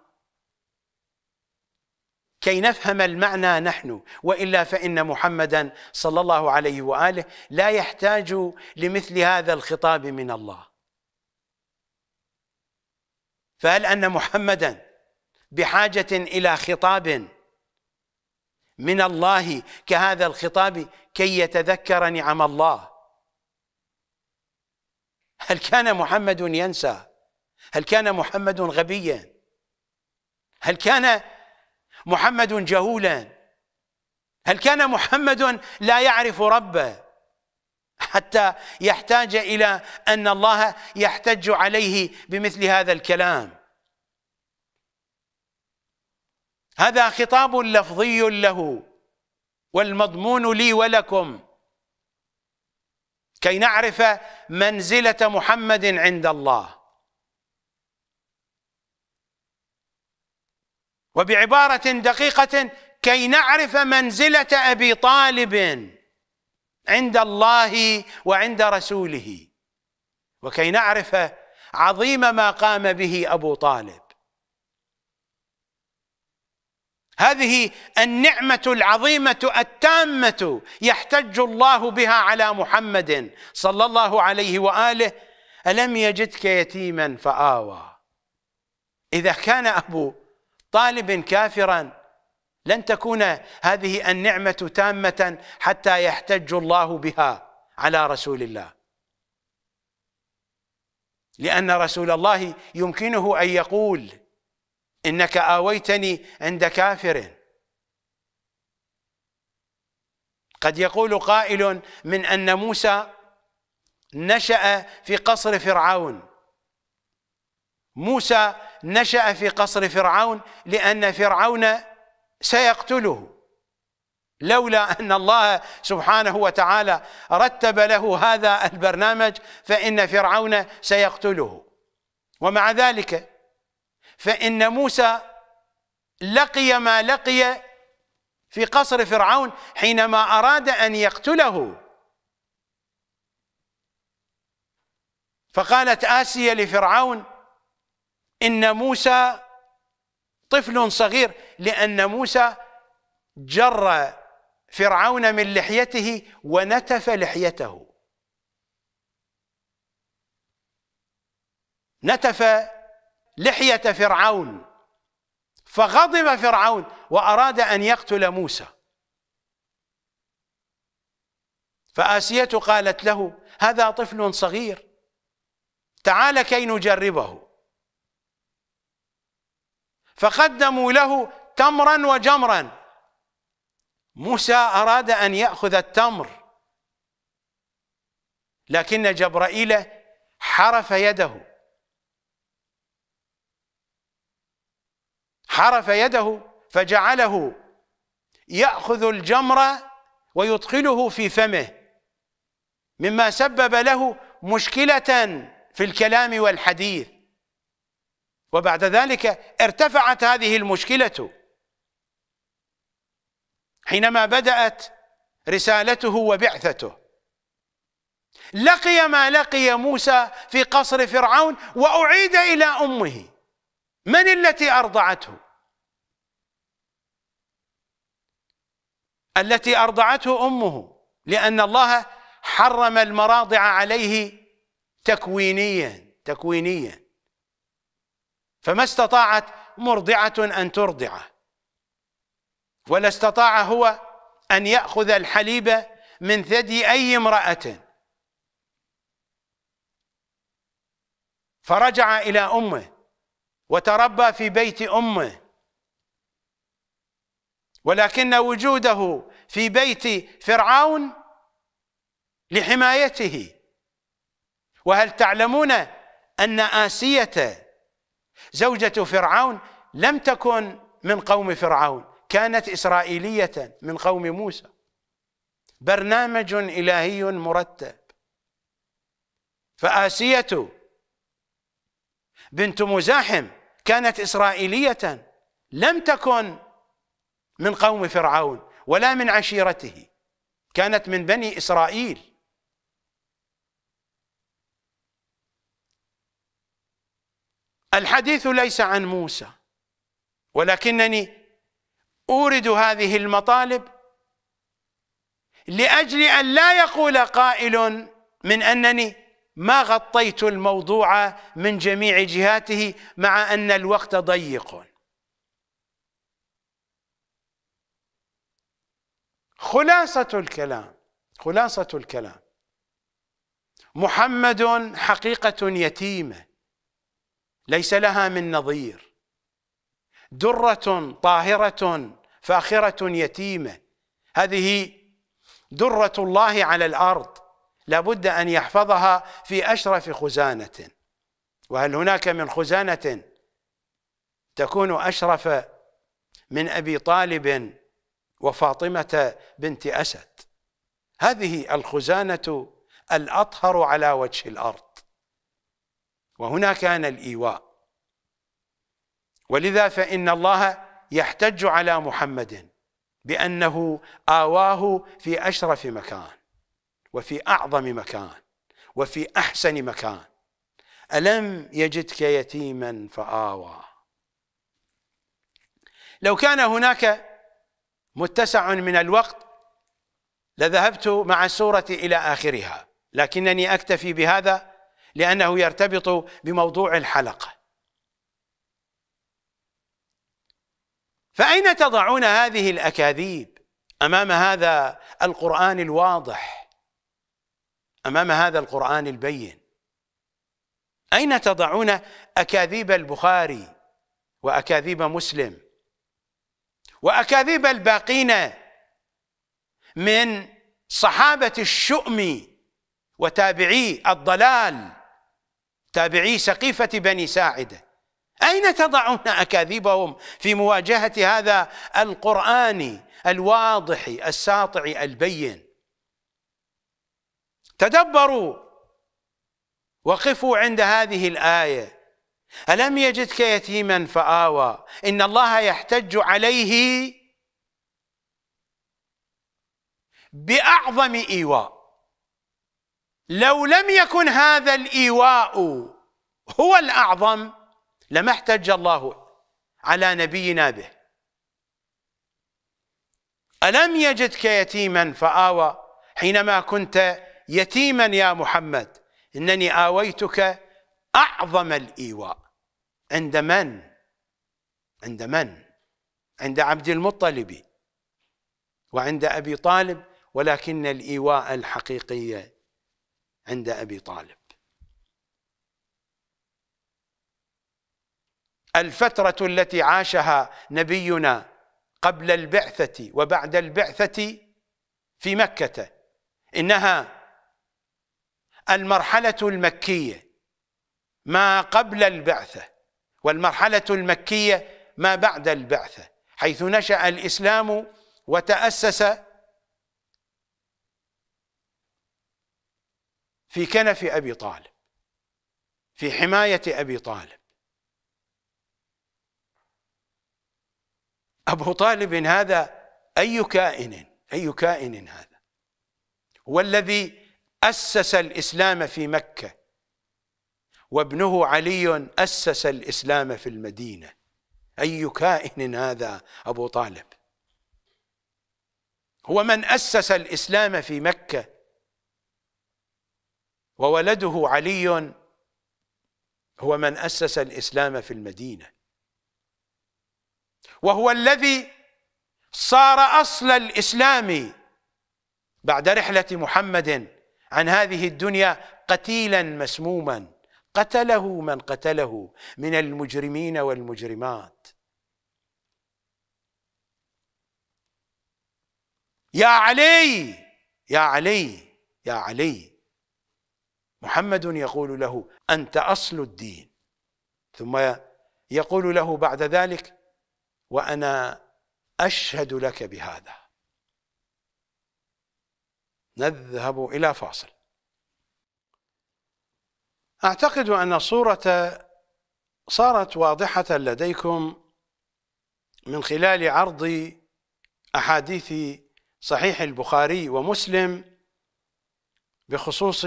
كي نفهم المعنى نحن والا فان محمدا صلى الله عليه واله لا يحتاج لمثل هذا الخطاب من الله فهل ان محمدا بحاجه الى خطاب من الله كهذا الخطاب كي يتذكر نعم الله هل كان محمد ينسى هل كان محمد غبيا هل كان محمد جهولا هل كان محمد لا يعرف ربه حتى يحتاج إلى أن الله يحتج عليه بمثل هذا الكلام هذا خطاب لفظي له والمضمون لي ولكم كي نعرف منزلة محمد عند الله وبعبارة دقيقة كي نعرف منزلة أبي طالب عند الله وعند رسوله وكي نعرف عظيم ما قام به أبو طالب هذه النعمة العظيمة التامة يحتج الله بها على محمد صلى الله عليه وآله ألم يجدك يتيما فآوى إذا كان أبو طالب كافرا لن تكون هذه النعمة تامة حتى يحتج الله بها على رسول الله لأن رسول الله يمكنه أن يقول إنك آويتني عند كافر قد يقول قائل من أن موسى نشأ في قصر فرعون موسى نشأ في قصر فرعون لأن فرعون سيقتله لولا أن الله سبحانه وتعالى رتب له هذا البرنامج فإن فرعون سيقتله ومع ذلك فإن موسى لقي ما لقي في قصر فرعون حينما أراد أن يقتله فقالت آسيا لفرعون إن موسى طفل صغير لأن موسى جر فرعون من لحيته ونتف لحيته نتف لحية فرعون فغضب فرعون وأراد أن يقتل موسى فآسية قالت له هذا طفل صغير تعال كي نجربه فقدموا له تمرا وجمرا موسى أراد أن يأخذ التمر لكن جبرائيل حرف يده حرف يده فجعله يأخذ الجمر ويدخله في فمه مما سبب له مشكلة في الكلام والحديث وبعد ذلك ارتفعت هذه المشكلة حينما بدأت رسالته وبعثته لقي ما لقي موسى في قصر فرعون وأعيد إلى أمه من التي أرضعته التي أرضعته أمه لأن الله حرم المراضع عليه تكوينيا تكوينيا فما استطاعت مرضعة أن ترضعه ولا استطاع هو أن يأخذ الحليب من ثدي أي امرأة فرجع إلى أمه وتربى في بيت أمه ولكن وجوده في بيت فرعون لحمايته وهل تعلمون أن آسية زوجة فرعون لم تكن من قوم فرعون كانت إسرائيلية من قوم موسى برنامج إلهي مرتب فآسية بنت مزاحم كانت إسرائيلية لم تكن من قوم فرعون ولا من عشيرته كانت من بني إسرائيل الحديث ليس عن موسى ولكنني أورد هذه المطالب لأجل أن لا يقول قائل من أنني ما غطيت الموضوع من جميع جهاته مع أن الوقت ضيق خلاصة الكلام خلاصة الكلام محمد حقيقة يتيمة ليس لها من نظير درة طاهرة فاخرة يتيمة هذه درة الله على الأرض لابد أن يحفظها في أشرف خزانة وهل هناك من خزانة تكون أشرف من أبي طالب وفاطمة بنت أسد هذه الخزانة الأطهر على وجه الأرض وهنا كان الإيواء ولذا فإن الله يحتج على محمد بأنه آواه في أشرف مكان وفي أعظم مكان وفي أحسن مكان ألم يجدك يتيما فآوى لو كان هناك متسع من الوقت لذهبت مع السورة إلى آخرها لكنني أكتفي بهذا لأنه يرتبط بموضوع الحلقة فأين تضعون هذه الأكاذيب أمام هذا القرآن الواضح أمام هذا القرآن البين أين تضعون أكاذيب البخاري وأكاذيب مسلم وأكاذيب الباقين من صحابة الشؤم وتابعي الضلال تابعي سقيفة بني ساعدة أين تضعون أكاذيبهم في مواجهة هذا القرآن الواضح الساطع البين تدبروا وقفوا عند هذه الآية ألم يجدك يتيما فآوى إن الله يحتج عليه بأعظم إيواء لو لم يكن هذا الإيواء هو الأعظم لما احتج الله على نبينا به ألم يجدك يتيما فآوى حينما كنت يتيما يا محمد إنني آويتك أعظم الإيواء عند من؟ عند من؟ عند عبد المطلب وعند أبي طالب ولكن الإيواء الحقيقي عند أبي طالب الفترة التي عاشها نبينا قبل البعثة وبعد البعثة في مكة إنها المرحلة المكية ما قبل البعثة والمرحلة المكية ما بعد البعثة حيث نشأ الإسلام وتأسس في كنف أبي طالب في حماية أبي طالب أبو طالب هذا أي كائن أي كائن هذا هو الذي أسس الإسلام في مكة وابنه علي أسس الإسلام في المدينة أي كائن هذا أبو طالب هو من أسس الإسلام في مكة وولده علي هو من أسس الإسلام في المدينة وهو الذي صار أصل الإسلام بعد رحلة محمد عن هذه الدنيا قتيلا مسموما قتله من قتله من المجرمين والمجرمات يا علي يا علي يا علي محمد يقول له أنت أصل الدين ثم يقول له بعد ذلك وأنا أشهد لك بهذا نذهب إلى فاصل أعتقد أن الصورة صارت واضحة لديكم من خلال عرض أحاديث صحيح البخاري ومسلم بخصوص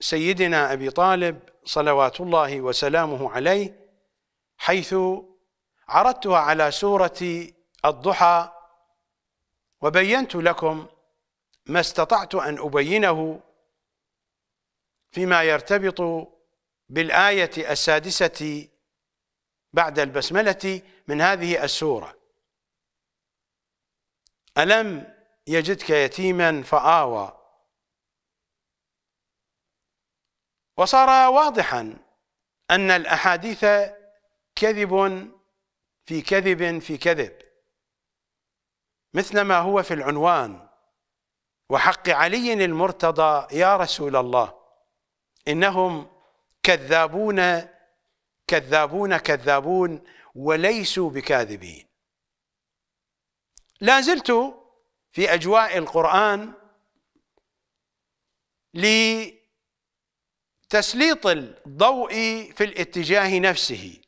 سيدنا أبي طالب صلوات الله وسلامه عليه حيث عرضتها على سورة الضحى وبينت لكم ما استطعت أن أبينه فيما يرتبط بالآية السادسة بعد البسملة من هذه السورة ألم يجدك يتيما فآوى وصار واضحا أن الأحاديث كذب في كذب في كذب مثل ما هو في العنوان وحق علي المرتضى يا رسول الله إنهم كذابون كذابون كذابون وليسوا بكاذبين لا زلت في أجواء القرآن لأجواء تسليط الضوء في الاتجاه نفسه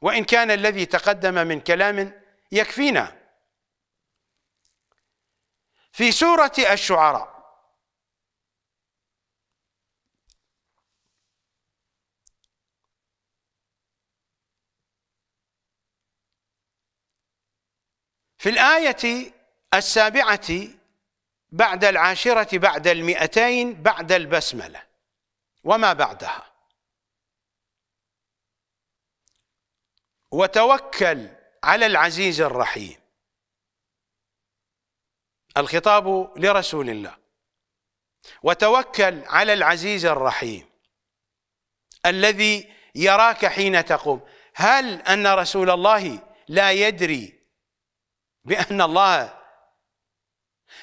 وإن كان الذي تقدم من كلام يكفينا في سورة الشعراء في الآية السابعة بعد العاشرة بعد المئتين بعد البسملة وما بعدها وتوكل على العزيز الرحيم الخطاب لرسول الله وتوكل على العزيز الرحيم الذي يراك حين تقوم هل أن رسول الله لا يدري بأن الله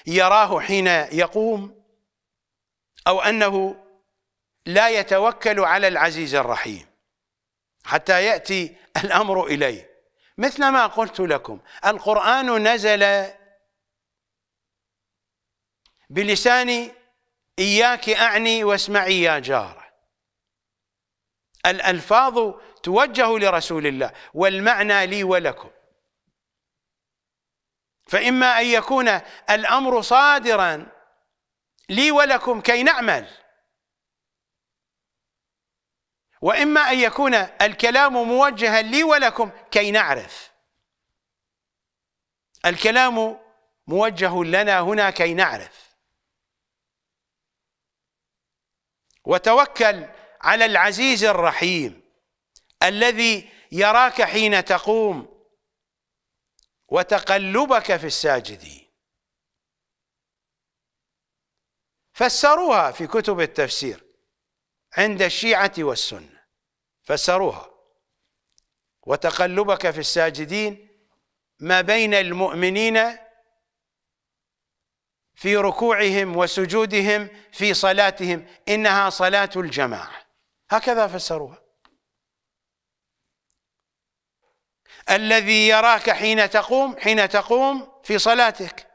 يراه حين يقوم أو أنه لا يتوكل على العزيز الرحيم حتى يأتي الأمر إليه مثل ما قلت لكم القرآن نزل بلسان إياك أعني واسمعي يا جارة الألفاظ توجه لرسول الله والمعنى لي ولكم فإما أن يكون الأمر صادرا لي ولكم كي نعمل وإما أن يكون الكلام موجها لي ولكم كي نعرف الكلام موجه لنا هنا كي نعرف وتوكل على العزيز الرحيم الذي يراك حين تقوم وتقلبك في الساجدين فسروها في كتب التفسير عند الشيعة والسنة فسروها وتقلبك في الساجدين ما بين المؤمنين في ركوعهم وسجودهم في صلاتهم إنها صلاة الجماعة هكذا فسروها الذي يراك حين تقوم حين تقوم في صلاتك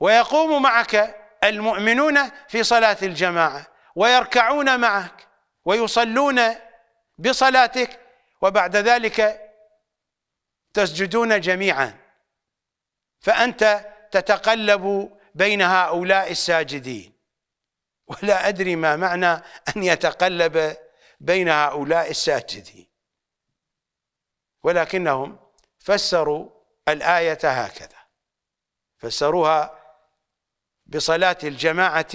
ويقوم معك المؤمنون في صلاة الجماعة ويركعون معك ويصلون بصلاتك وبعد ذلك تسجدون جميعا فأنت تتقلب بين هؤلاء الساجدين ولا أدري ما معنى أن يتقلب بين هؤلاء الساجدين ولكنهم فسروا الآية هكذا فسروها بصلاة الجماعة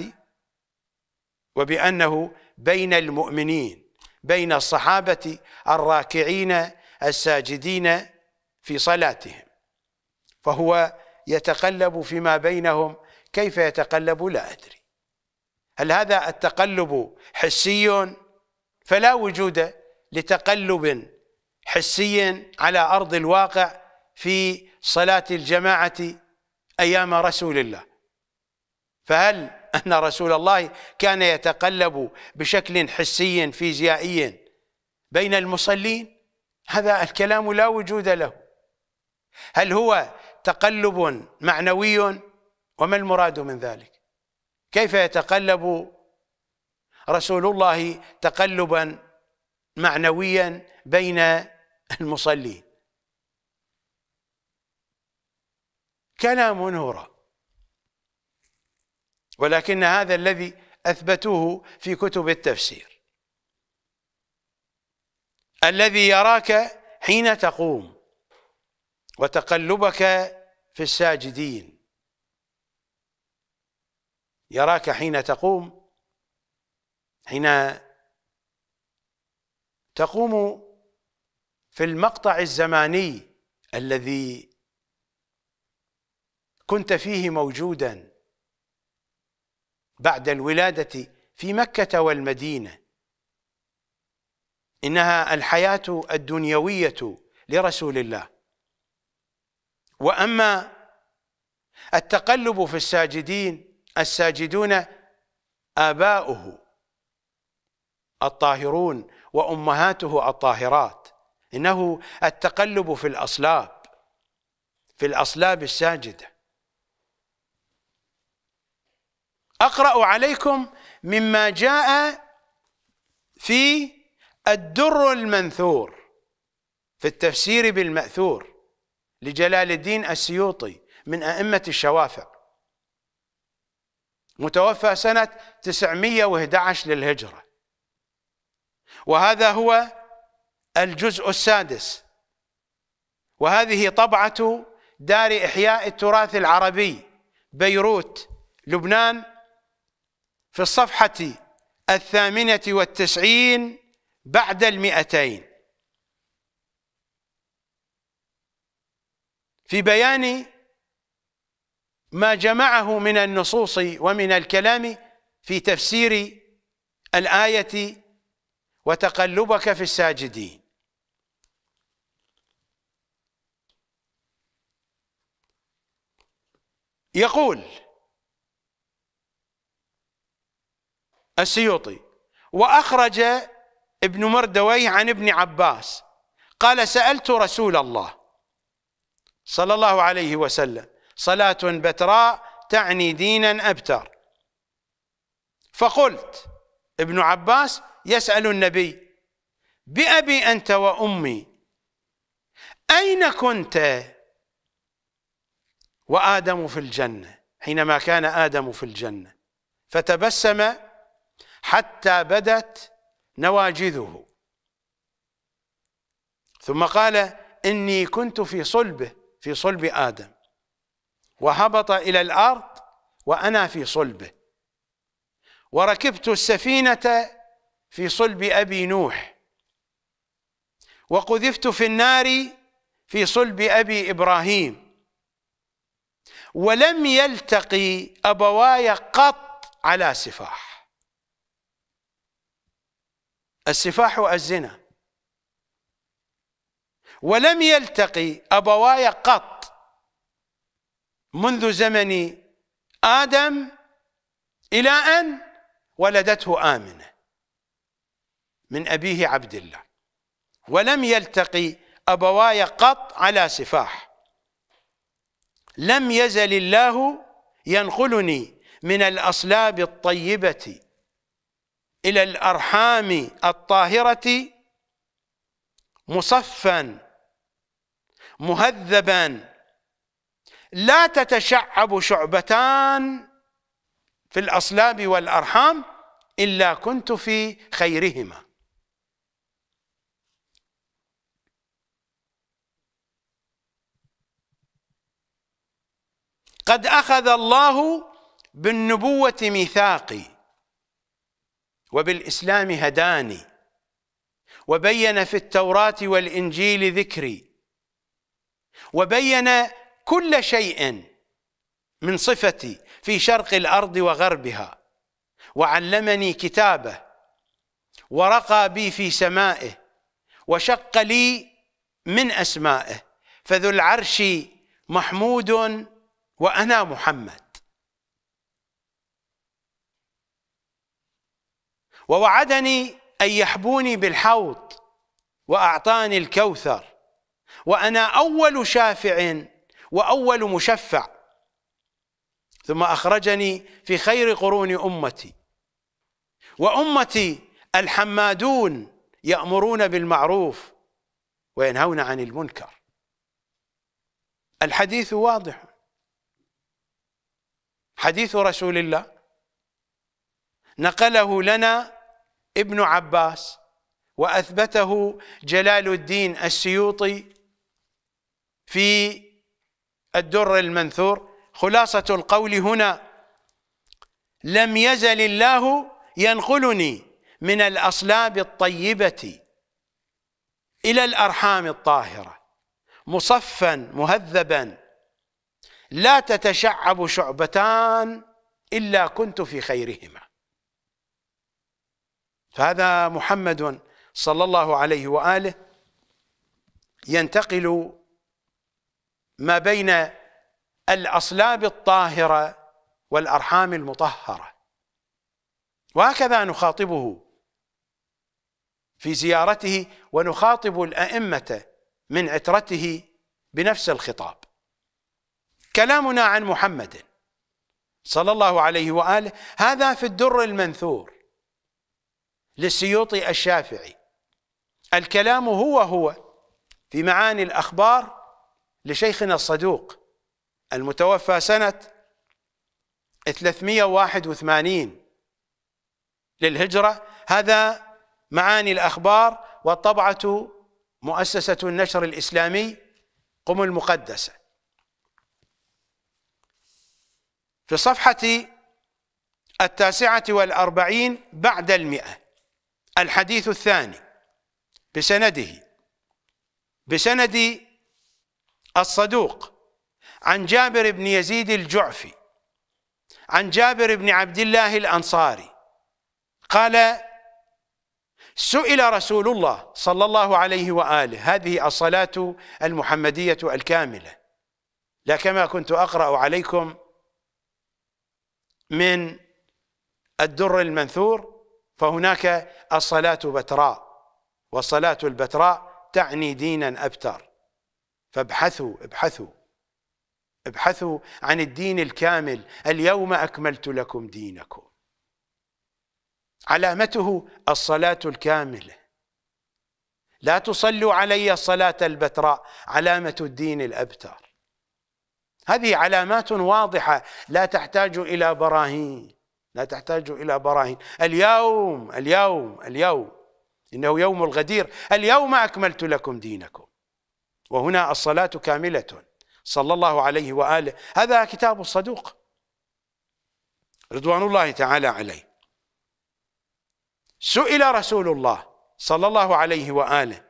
وبأنه بين المؤمنين بين الصحابة الراكعين الساجدين في صلاتهم فهو يتقلب فيما بينهم كيف يتقلب لا أدري هل هذا التقلب حسي فلا وجود لتقلب حسي على أرض الواقع في صلاة الجماعة أيام رسول الله فهل أن رسول الله كان يتقلب بشكل حسي فيزيائي بين المصلين هذا الكلام لا وجود له هل هو تقلب معنوي وما المراد من ذلك كيف يتقلب رسول الله تقلبا معنويا بين المصلين كلام هراء ولكن هذا الذي أثبتوه في كتب التفسير الذي يراك حين تقوم وتقلبك في الساجدين يراك حين تقوم حين تقوم في المقطع الزماني الذي كنت فيه موجودا بعد الولادة في مكة والمدينة إنها الحياة الدنيوية لرسول الله وأما التقلب في الساجدين الساجدون آباؤه الطاهرون وأمهاته الطاهرات إنه التقلب في الأصلاب في الأصلاب الساجده أقرأ عليكم مما جاء في الدر المنثور في التفسير بالمأثور لجلال الدين السيوطي من أئمة الشوافع متوفى سنة 911 للهجرة وهذا هو الجزء السادس وهذه طبعة دار إحياء التراث العربي بيروت لبنان في الصفحة الثامنة والتسعين بعد المئتين في بيان ما جمعه من النصوص ومن الكلام في تفسير الآية وتقلبك في الساجدين يقول السيوطي وأخرج ابن مردويه عن ابن عباس قال سألت رسول الله صلى الله عليه وسلم صلاة بتراء تعني دينا أبتر فقلت ابن عباس يسأل النبي بأبي أنت وأمي أين كنت وآدم في الجنة حينما كان آدم في الجنة فتبسم حتى بدت نواجذه ثم قال إني كنت في صلبه في صلب آدم وهبط إلى الأرض وأنا في صلبه وركبت السفينة في صلب أبي نوح وقذفت في النار في صلب أبي إبراهيم ولم يلتقي أبواي قط على سفاح السفاح الزنا ولم يلتقي أبواي قط منذ زمن آدم إلى أن ولدته آمنة من أبيه عبد الله ولم يلتقي أبواي قط على سفاح لم يزل الله ينقلني من الأصلاب الطيبة إلى الأرحام الطاهرة مصفا مهذبا لا تتشعب شعبتان في الأصلاب والأرحام إلا كنت في خيرهما قد أخذ الله بالنبوة ميثاقي وبالإسلام هداني وبين في التوراة والإنجيل ذكري وبين كل شيء من صفتي في شرق الأرض وغربها وعلمني كتابه ورقى بي في سمائه وشق لي من أسمائه فذو العرش محمود وأنا محمد ووعدني أن يحبوني بالحوض وأعطاني الكوثر وأنا أول شافع وأول مشفع ثم أخرجني في خير قرون أمتي وأمتي الحمادون يأمرون بالمعروف وينهون عن المنكر الحديث واضح حديث رسول الله نقله لنا ابن عباس واثبته جلال الدين السيوطي في الدر المنثور خلاصه القول هنا لم يزل الله ينقلني من الاصلاب الطيبه الى الارحام الطاهره مصفا مهذبا لا تتشعب شعبتان الا كنت في خيرهما فهذا محمد صلى الله عليه وآله ينتقل ما بين الأصلاب الطاهرة والأرحام المطهرة وهكذا نخاطبه في زيارته ونخاطب الأئمة من عترته بنفس الخطاب كلامنا عن محمد صلى الله عليه وآله هذا في الدر المنثور للسيوطي الشافعي الكلام هو هو في معاني الأخبار لشيخنا الصدوق المتوفى سنة 381 للهجرة هذا معاني الأخبار والطبعة مؤسسة النشر الإسلامي قم المقدسة في صفحة التاسعة والأربعين بعد المئة الحديث الثاني بسنده بسند الصدوق عن جابر بن يزيد الجعفي عن جابر بن عبد الله الأنصاري قال سئل رسول الله صلى الله عليه وآله هذه الصلاة المحمدية الكاملة لا كما كنت أقرأ عليكم من الدر المنثور فهناك الصلاة بتراء والصلاة البتراء تعني دينا أبتر فابحثوا ابحثوا ابحثوا عن الدين الكامل اليوم أكملت لكم دينكم علامته الصلاة الكاملة لا تصلوا علي صلاة البتراء علامة الدين الأبتر هذه علامات واضحة لا تحتاج إلى براهين لا تحتاج إلى براهين اليوم اليوم اليوم إنه يوم الغدير اليوم أكملت لكم دينكم وهنا الصلاة كاملة صلى الله عليه وآله هذا كتاب الصدوق رضوان الله تعالى عليه سئل رسول الله صلى الله عليه وآله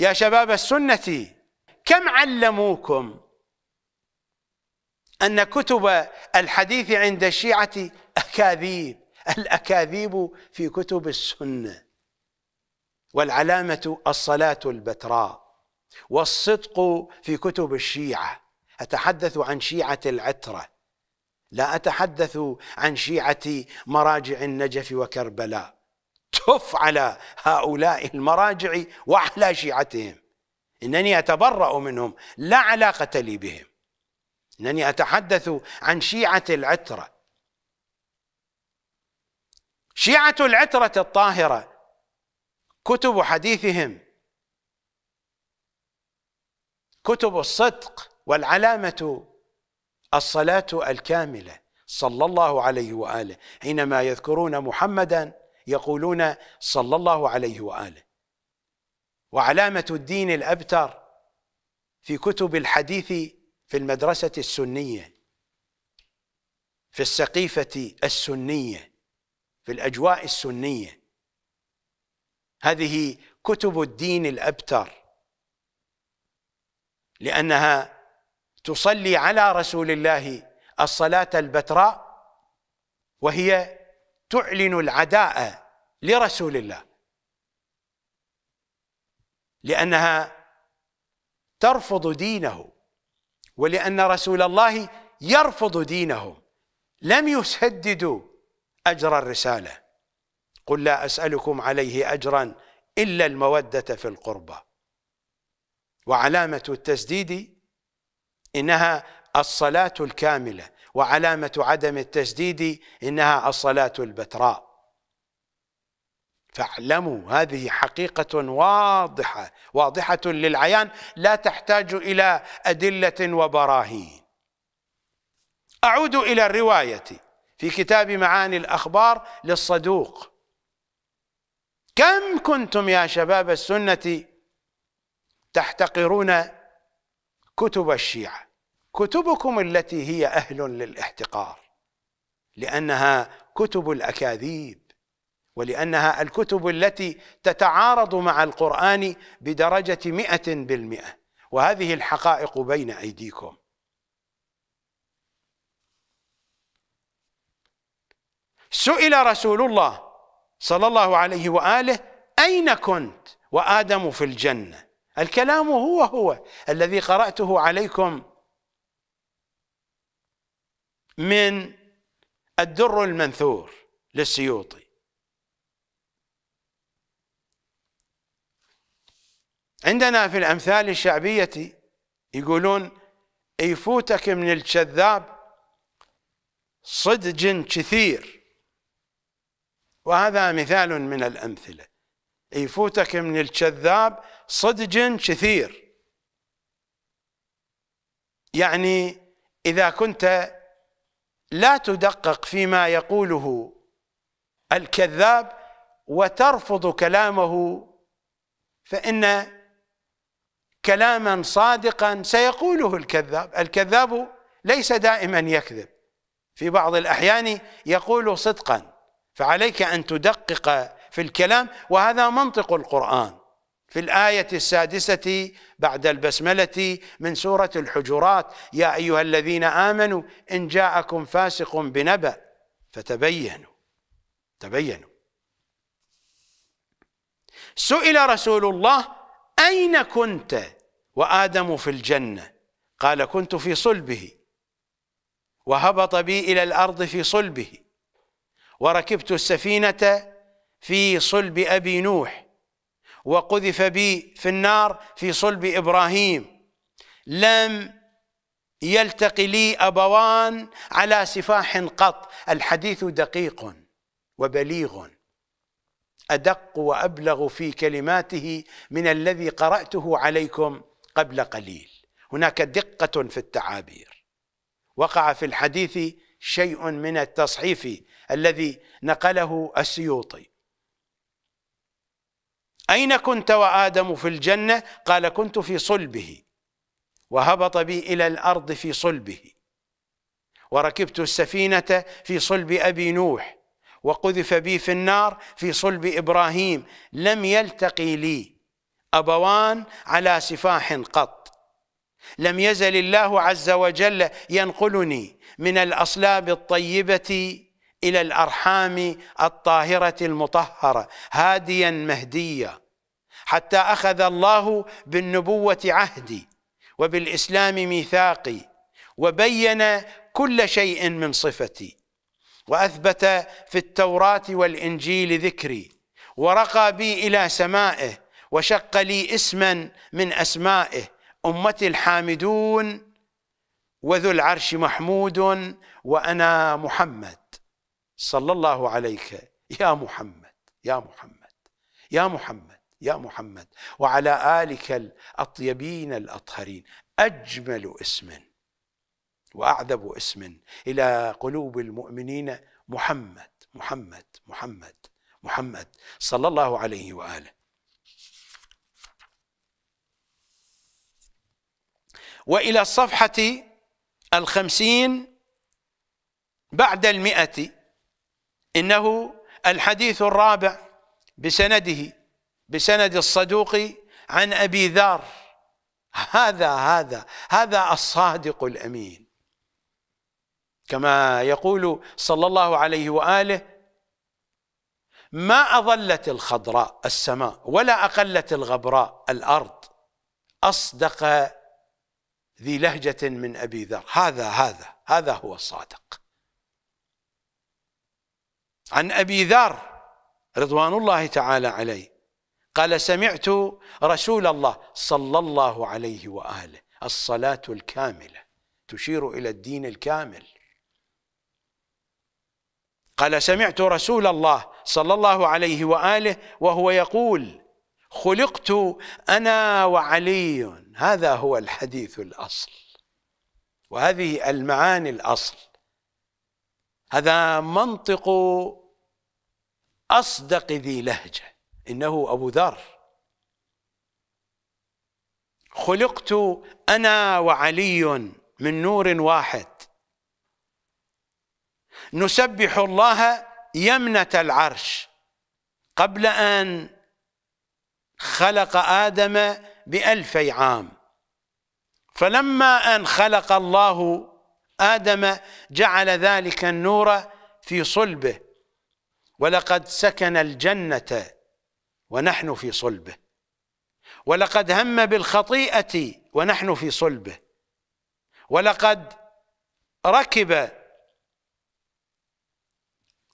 يا شباب السنة كم علموكم أن كتب الحديث عند الشيعة أكاذيب الأكاذيب في كتب السنة والعلامة الصلاة البتراء والصدق في كتب الشيعة أتحدث عن شيعة العترة لا أتحدث عن شيعة مراجع النجف وكربلاء تف على هؤلاء المراجع وعلى شيعتهم إنني أتبرأ منهم لا علاقة لي بهم انني اتحدث عن شيعه العتره شيعه العتره الطاهره كتب حديثهم كتب الصدق والعلامه الصلاه الكامله صلى الله عليه واله حينما يذكرون محمدا يقولون صلى الله عليه واله وعلامه الدين الابتر في كتب الحديث في المدرسة السنية في السقيفة السنية في الأجواء السنية هذه كتب الدين الأبتر لأنها تصلي على رسول الله الصلاة البتراء وهي تعلن العداء لرسول الله لأنها ترفض دينه ولأن رسول الله يرفض دينه لم يسددوا أجر الرسالة قل لا أسألكم عليه أجرا إلا المودة في القربى وعلامة التسديد إنها الصلاة الكاملة وعلامة عدم التسديد إنها الصلاة البتراء فاعلموا هذه حقيقة واضحة واضحة للعيان لا تحتاج إلى أدلة وبراهين أعود إلى الرواية في كتاب معاني الأخبار للصدوق كم كنتم يا شباب السنة تحتقرون كتب الشيعة كتبكم التي هي أهل للاحتقار لأنها كتب الأكاذيب ولأنها الكتب التي تتعارض مع القرآن بدرجة مئة بالمئة وهذه الحقائق بين أيديكم سئل رسول الله صلى الله عليه وآله أين كنت وآدم في الجنة الكلام هو هو الذي قرأته عليكم من الدر المنثور للسيوطي عندنا في الأمثال الشعبية يقولون يفوتك من الكذاب صدج كثير وهذا مثال من الأمثلة يفوتك من الكذاب صدج كثير يعني إذا كنت لا تدقق فيما يقوله الكذاب وترفض كلامه فإن كلاما صادقا سيقوله الكذاب الكذاب ليس دائما يكذب في بعض الأحيان يقول صدقا فعليك أن تدقق في الكلام وهذا منطق القرآن في الآية السادسة بعد البسملة من سورة الحجرات يا أيها الذين آمنوا إن جاءكم فاسق بنبأ فتبينوا تبينوا سئل رسول الله أين كنت وآدم في الجنة قال كنت في صلبه وهبط بي إلى الأرض في صلبه وركبت السفينة في صلب أبي نوح وقذف بي في النار في صلب إبراهيم لم يلتقي لي أبوان على سفاح قط الحديث دقيق وبليغ ادق وابلغ في كلماته من الذي قراته عليكم قبل قليل هناك دقه في التعابير وقع في الحديث شيء من التصحيف الذي نقله السيوطي اين كنت وادم في الجنه قال كنت في صلبه وهبط بي الى الارض في صلبه وركبت السفينه في صلب ابي نوح وقذف بي في النار في صلب إبراهيم لم يلتقي لي أبوان على سفاح قط لم يزل الله عز وجل ينقلني من الأصلاب الطيبة إلى الأرحام الطاهرة المطهرة هاديا مهديا حتى أخذ الله بالنبوة عهدي وبالإسلام ميثاقي وبين كل شيء من صفتي وأثبت في التوراة والإنجيل ذكري ورقى بي إلى سمائه وشق لي اسما من أسمائه أمتي الحامدون وذو العرش محمود وأنا محمد صلى الله عليك يا محمد يا محمد يا محمد يا محمد وعلى آلك الأطيبين الأطهرين أجمل اسم وأعذب اسم إلى قلوب المؤمنين محمد محمد محمد محمد صلى الله عليه وآله وإلى الصفحة الخمسين بعد المئة إنه الحديث الرابع بسنده بسند الصدوق عن أبي ذر هذا هذا هذا الصادق الأمين كما يقول صلى الله عليه واله ما اظلت الخضراء السماء ولا اقلت الغبراء الارض اصدق ذي لهجه من ابي ذر هذا هذا هذا هو الصادق عن ابي ذر رضوان الله تعالى عليه قال سمعت رسول الله صلى الله عليه واله الصلاه الكامله تشير الى الدين الكامل قال سمعت رسول الله صلى الله عليه وآله وهو يقول خلقت أنا وعلي هذا هو الحديث الأصل وهذه المعاني الأصل هذا منطق أصدق ذي لهجة إنه أبو ذر خلقت أنا وعلي من نور واحد نسبح الله يمنة العرش قبل أن خلق آدم بألفي عام فلما أن خلق الله آدم جعل ذلك النور في صلبه ولقد سكن الجنة ونحن في صلبه ولقد هم بالخطيئة ونحن في صلبه ولقد ركب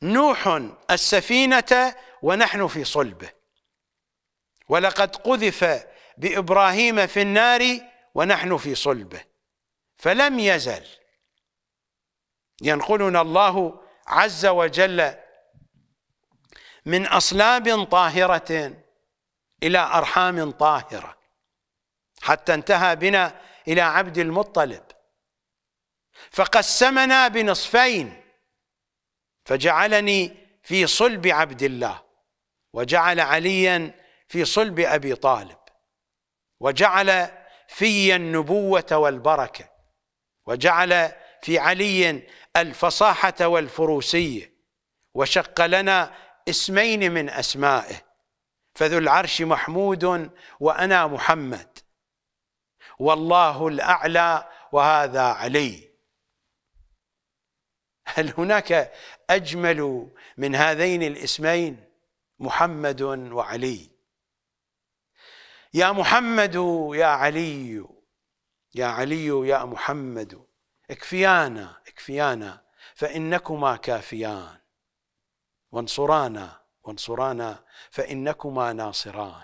نوح السفينة ونحن في صلبه ولقد قذف بإبراهيم في النار ونحن في صلبه فلم يزل ينقلنا الله عز وجل من أصلاب طاهرة إلى أرحام طاهرة حتى انتهى بنا إلى عبد المطلب فقسمنا بنصفين فجعلني في صلب عبد الله وجعل عليا في صلب ابي طالب وجعل في النبوه والبركه وجعل في علي الفصاحه والفروسيه وشق لنا اسمين من اسمائه فذو العرش محمود وانا محمد والله الاعلى وهذا علي هل هناك أجمل من هذين الاسمين محمد وعلي يا محمد يا علي يا علي يا محمد اكفيانا اكفيانا فإنكما كافيان وانصرانا وانصرانا فإنكما ناصران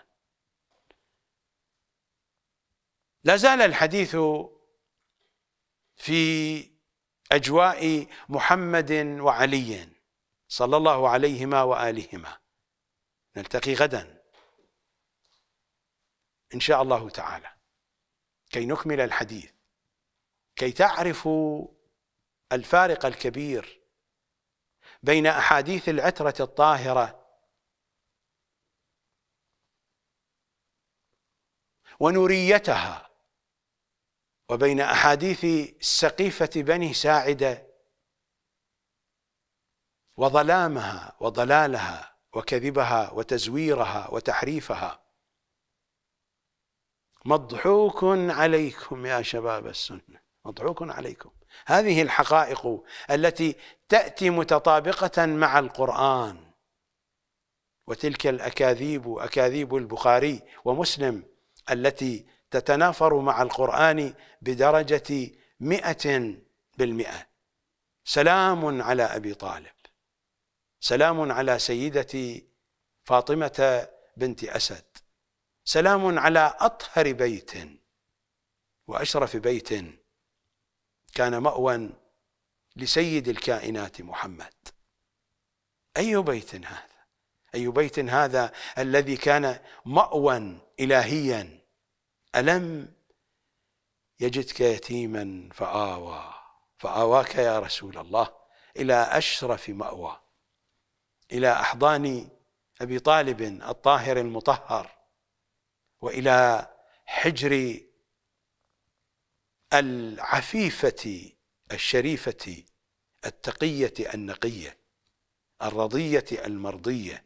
لا زال الحديث في أجواء محمد وعلي صلى الله عليهما وآلهما نلتقي غدا إن شاء الله تعالى كي نكمل الحديث كي تعرفوا الفارق الكبير بين أحاديث العترة الطاهرة ونوريتها وبين أحاديث سقيفة بني ساعدة وظلامها وضلالها وكذبها وتزويرها وتحريفها مضحوك عليكم يا شباب السنة مضحوك عليكم هذه الحقائق التي تأتي متطابقة مع القرآن وتلك الأكاذيب أكاذيب البخاري ومسلم التي تتنافر مع القرآن بدرجة مئة بالمئة سلام على أبي طالب سلام على سيدتي فاطمة بنت أسد سلام على أطهر بيت وأشرف بيت كان مأوى لسيد الكائنات محمد أي بيت هذا أي بيت هذا الذي كان مأوى إلهيا ألم يجدك يتيما فآوى فآواك يا رسول الله إلى أشرف مأوى إلى أحضان أبي طالب الطاهر المطهر وإلى حجر العفيفة الشريفة التقية النقية الرضية المرضية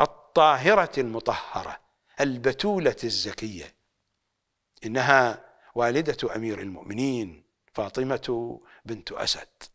الطاهرة المطهرة البتولة الزكية إنها والدة أمير المؤمنين فاطمة بنت أسد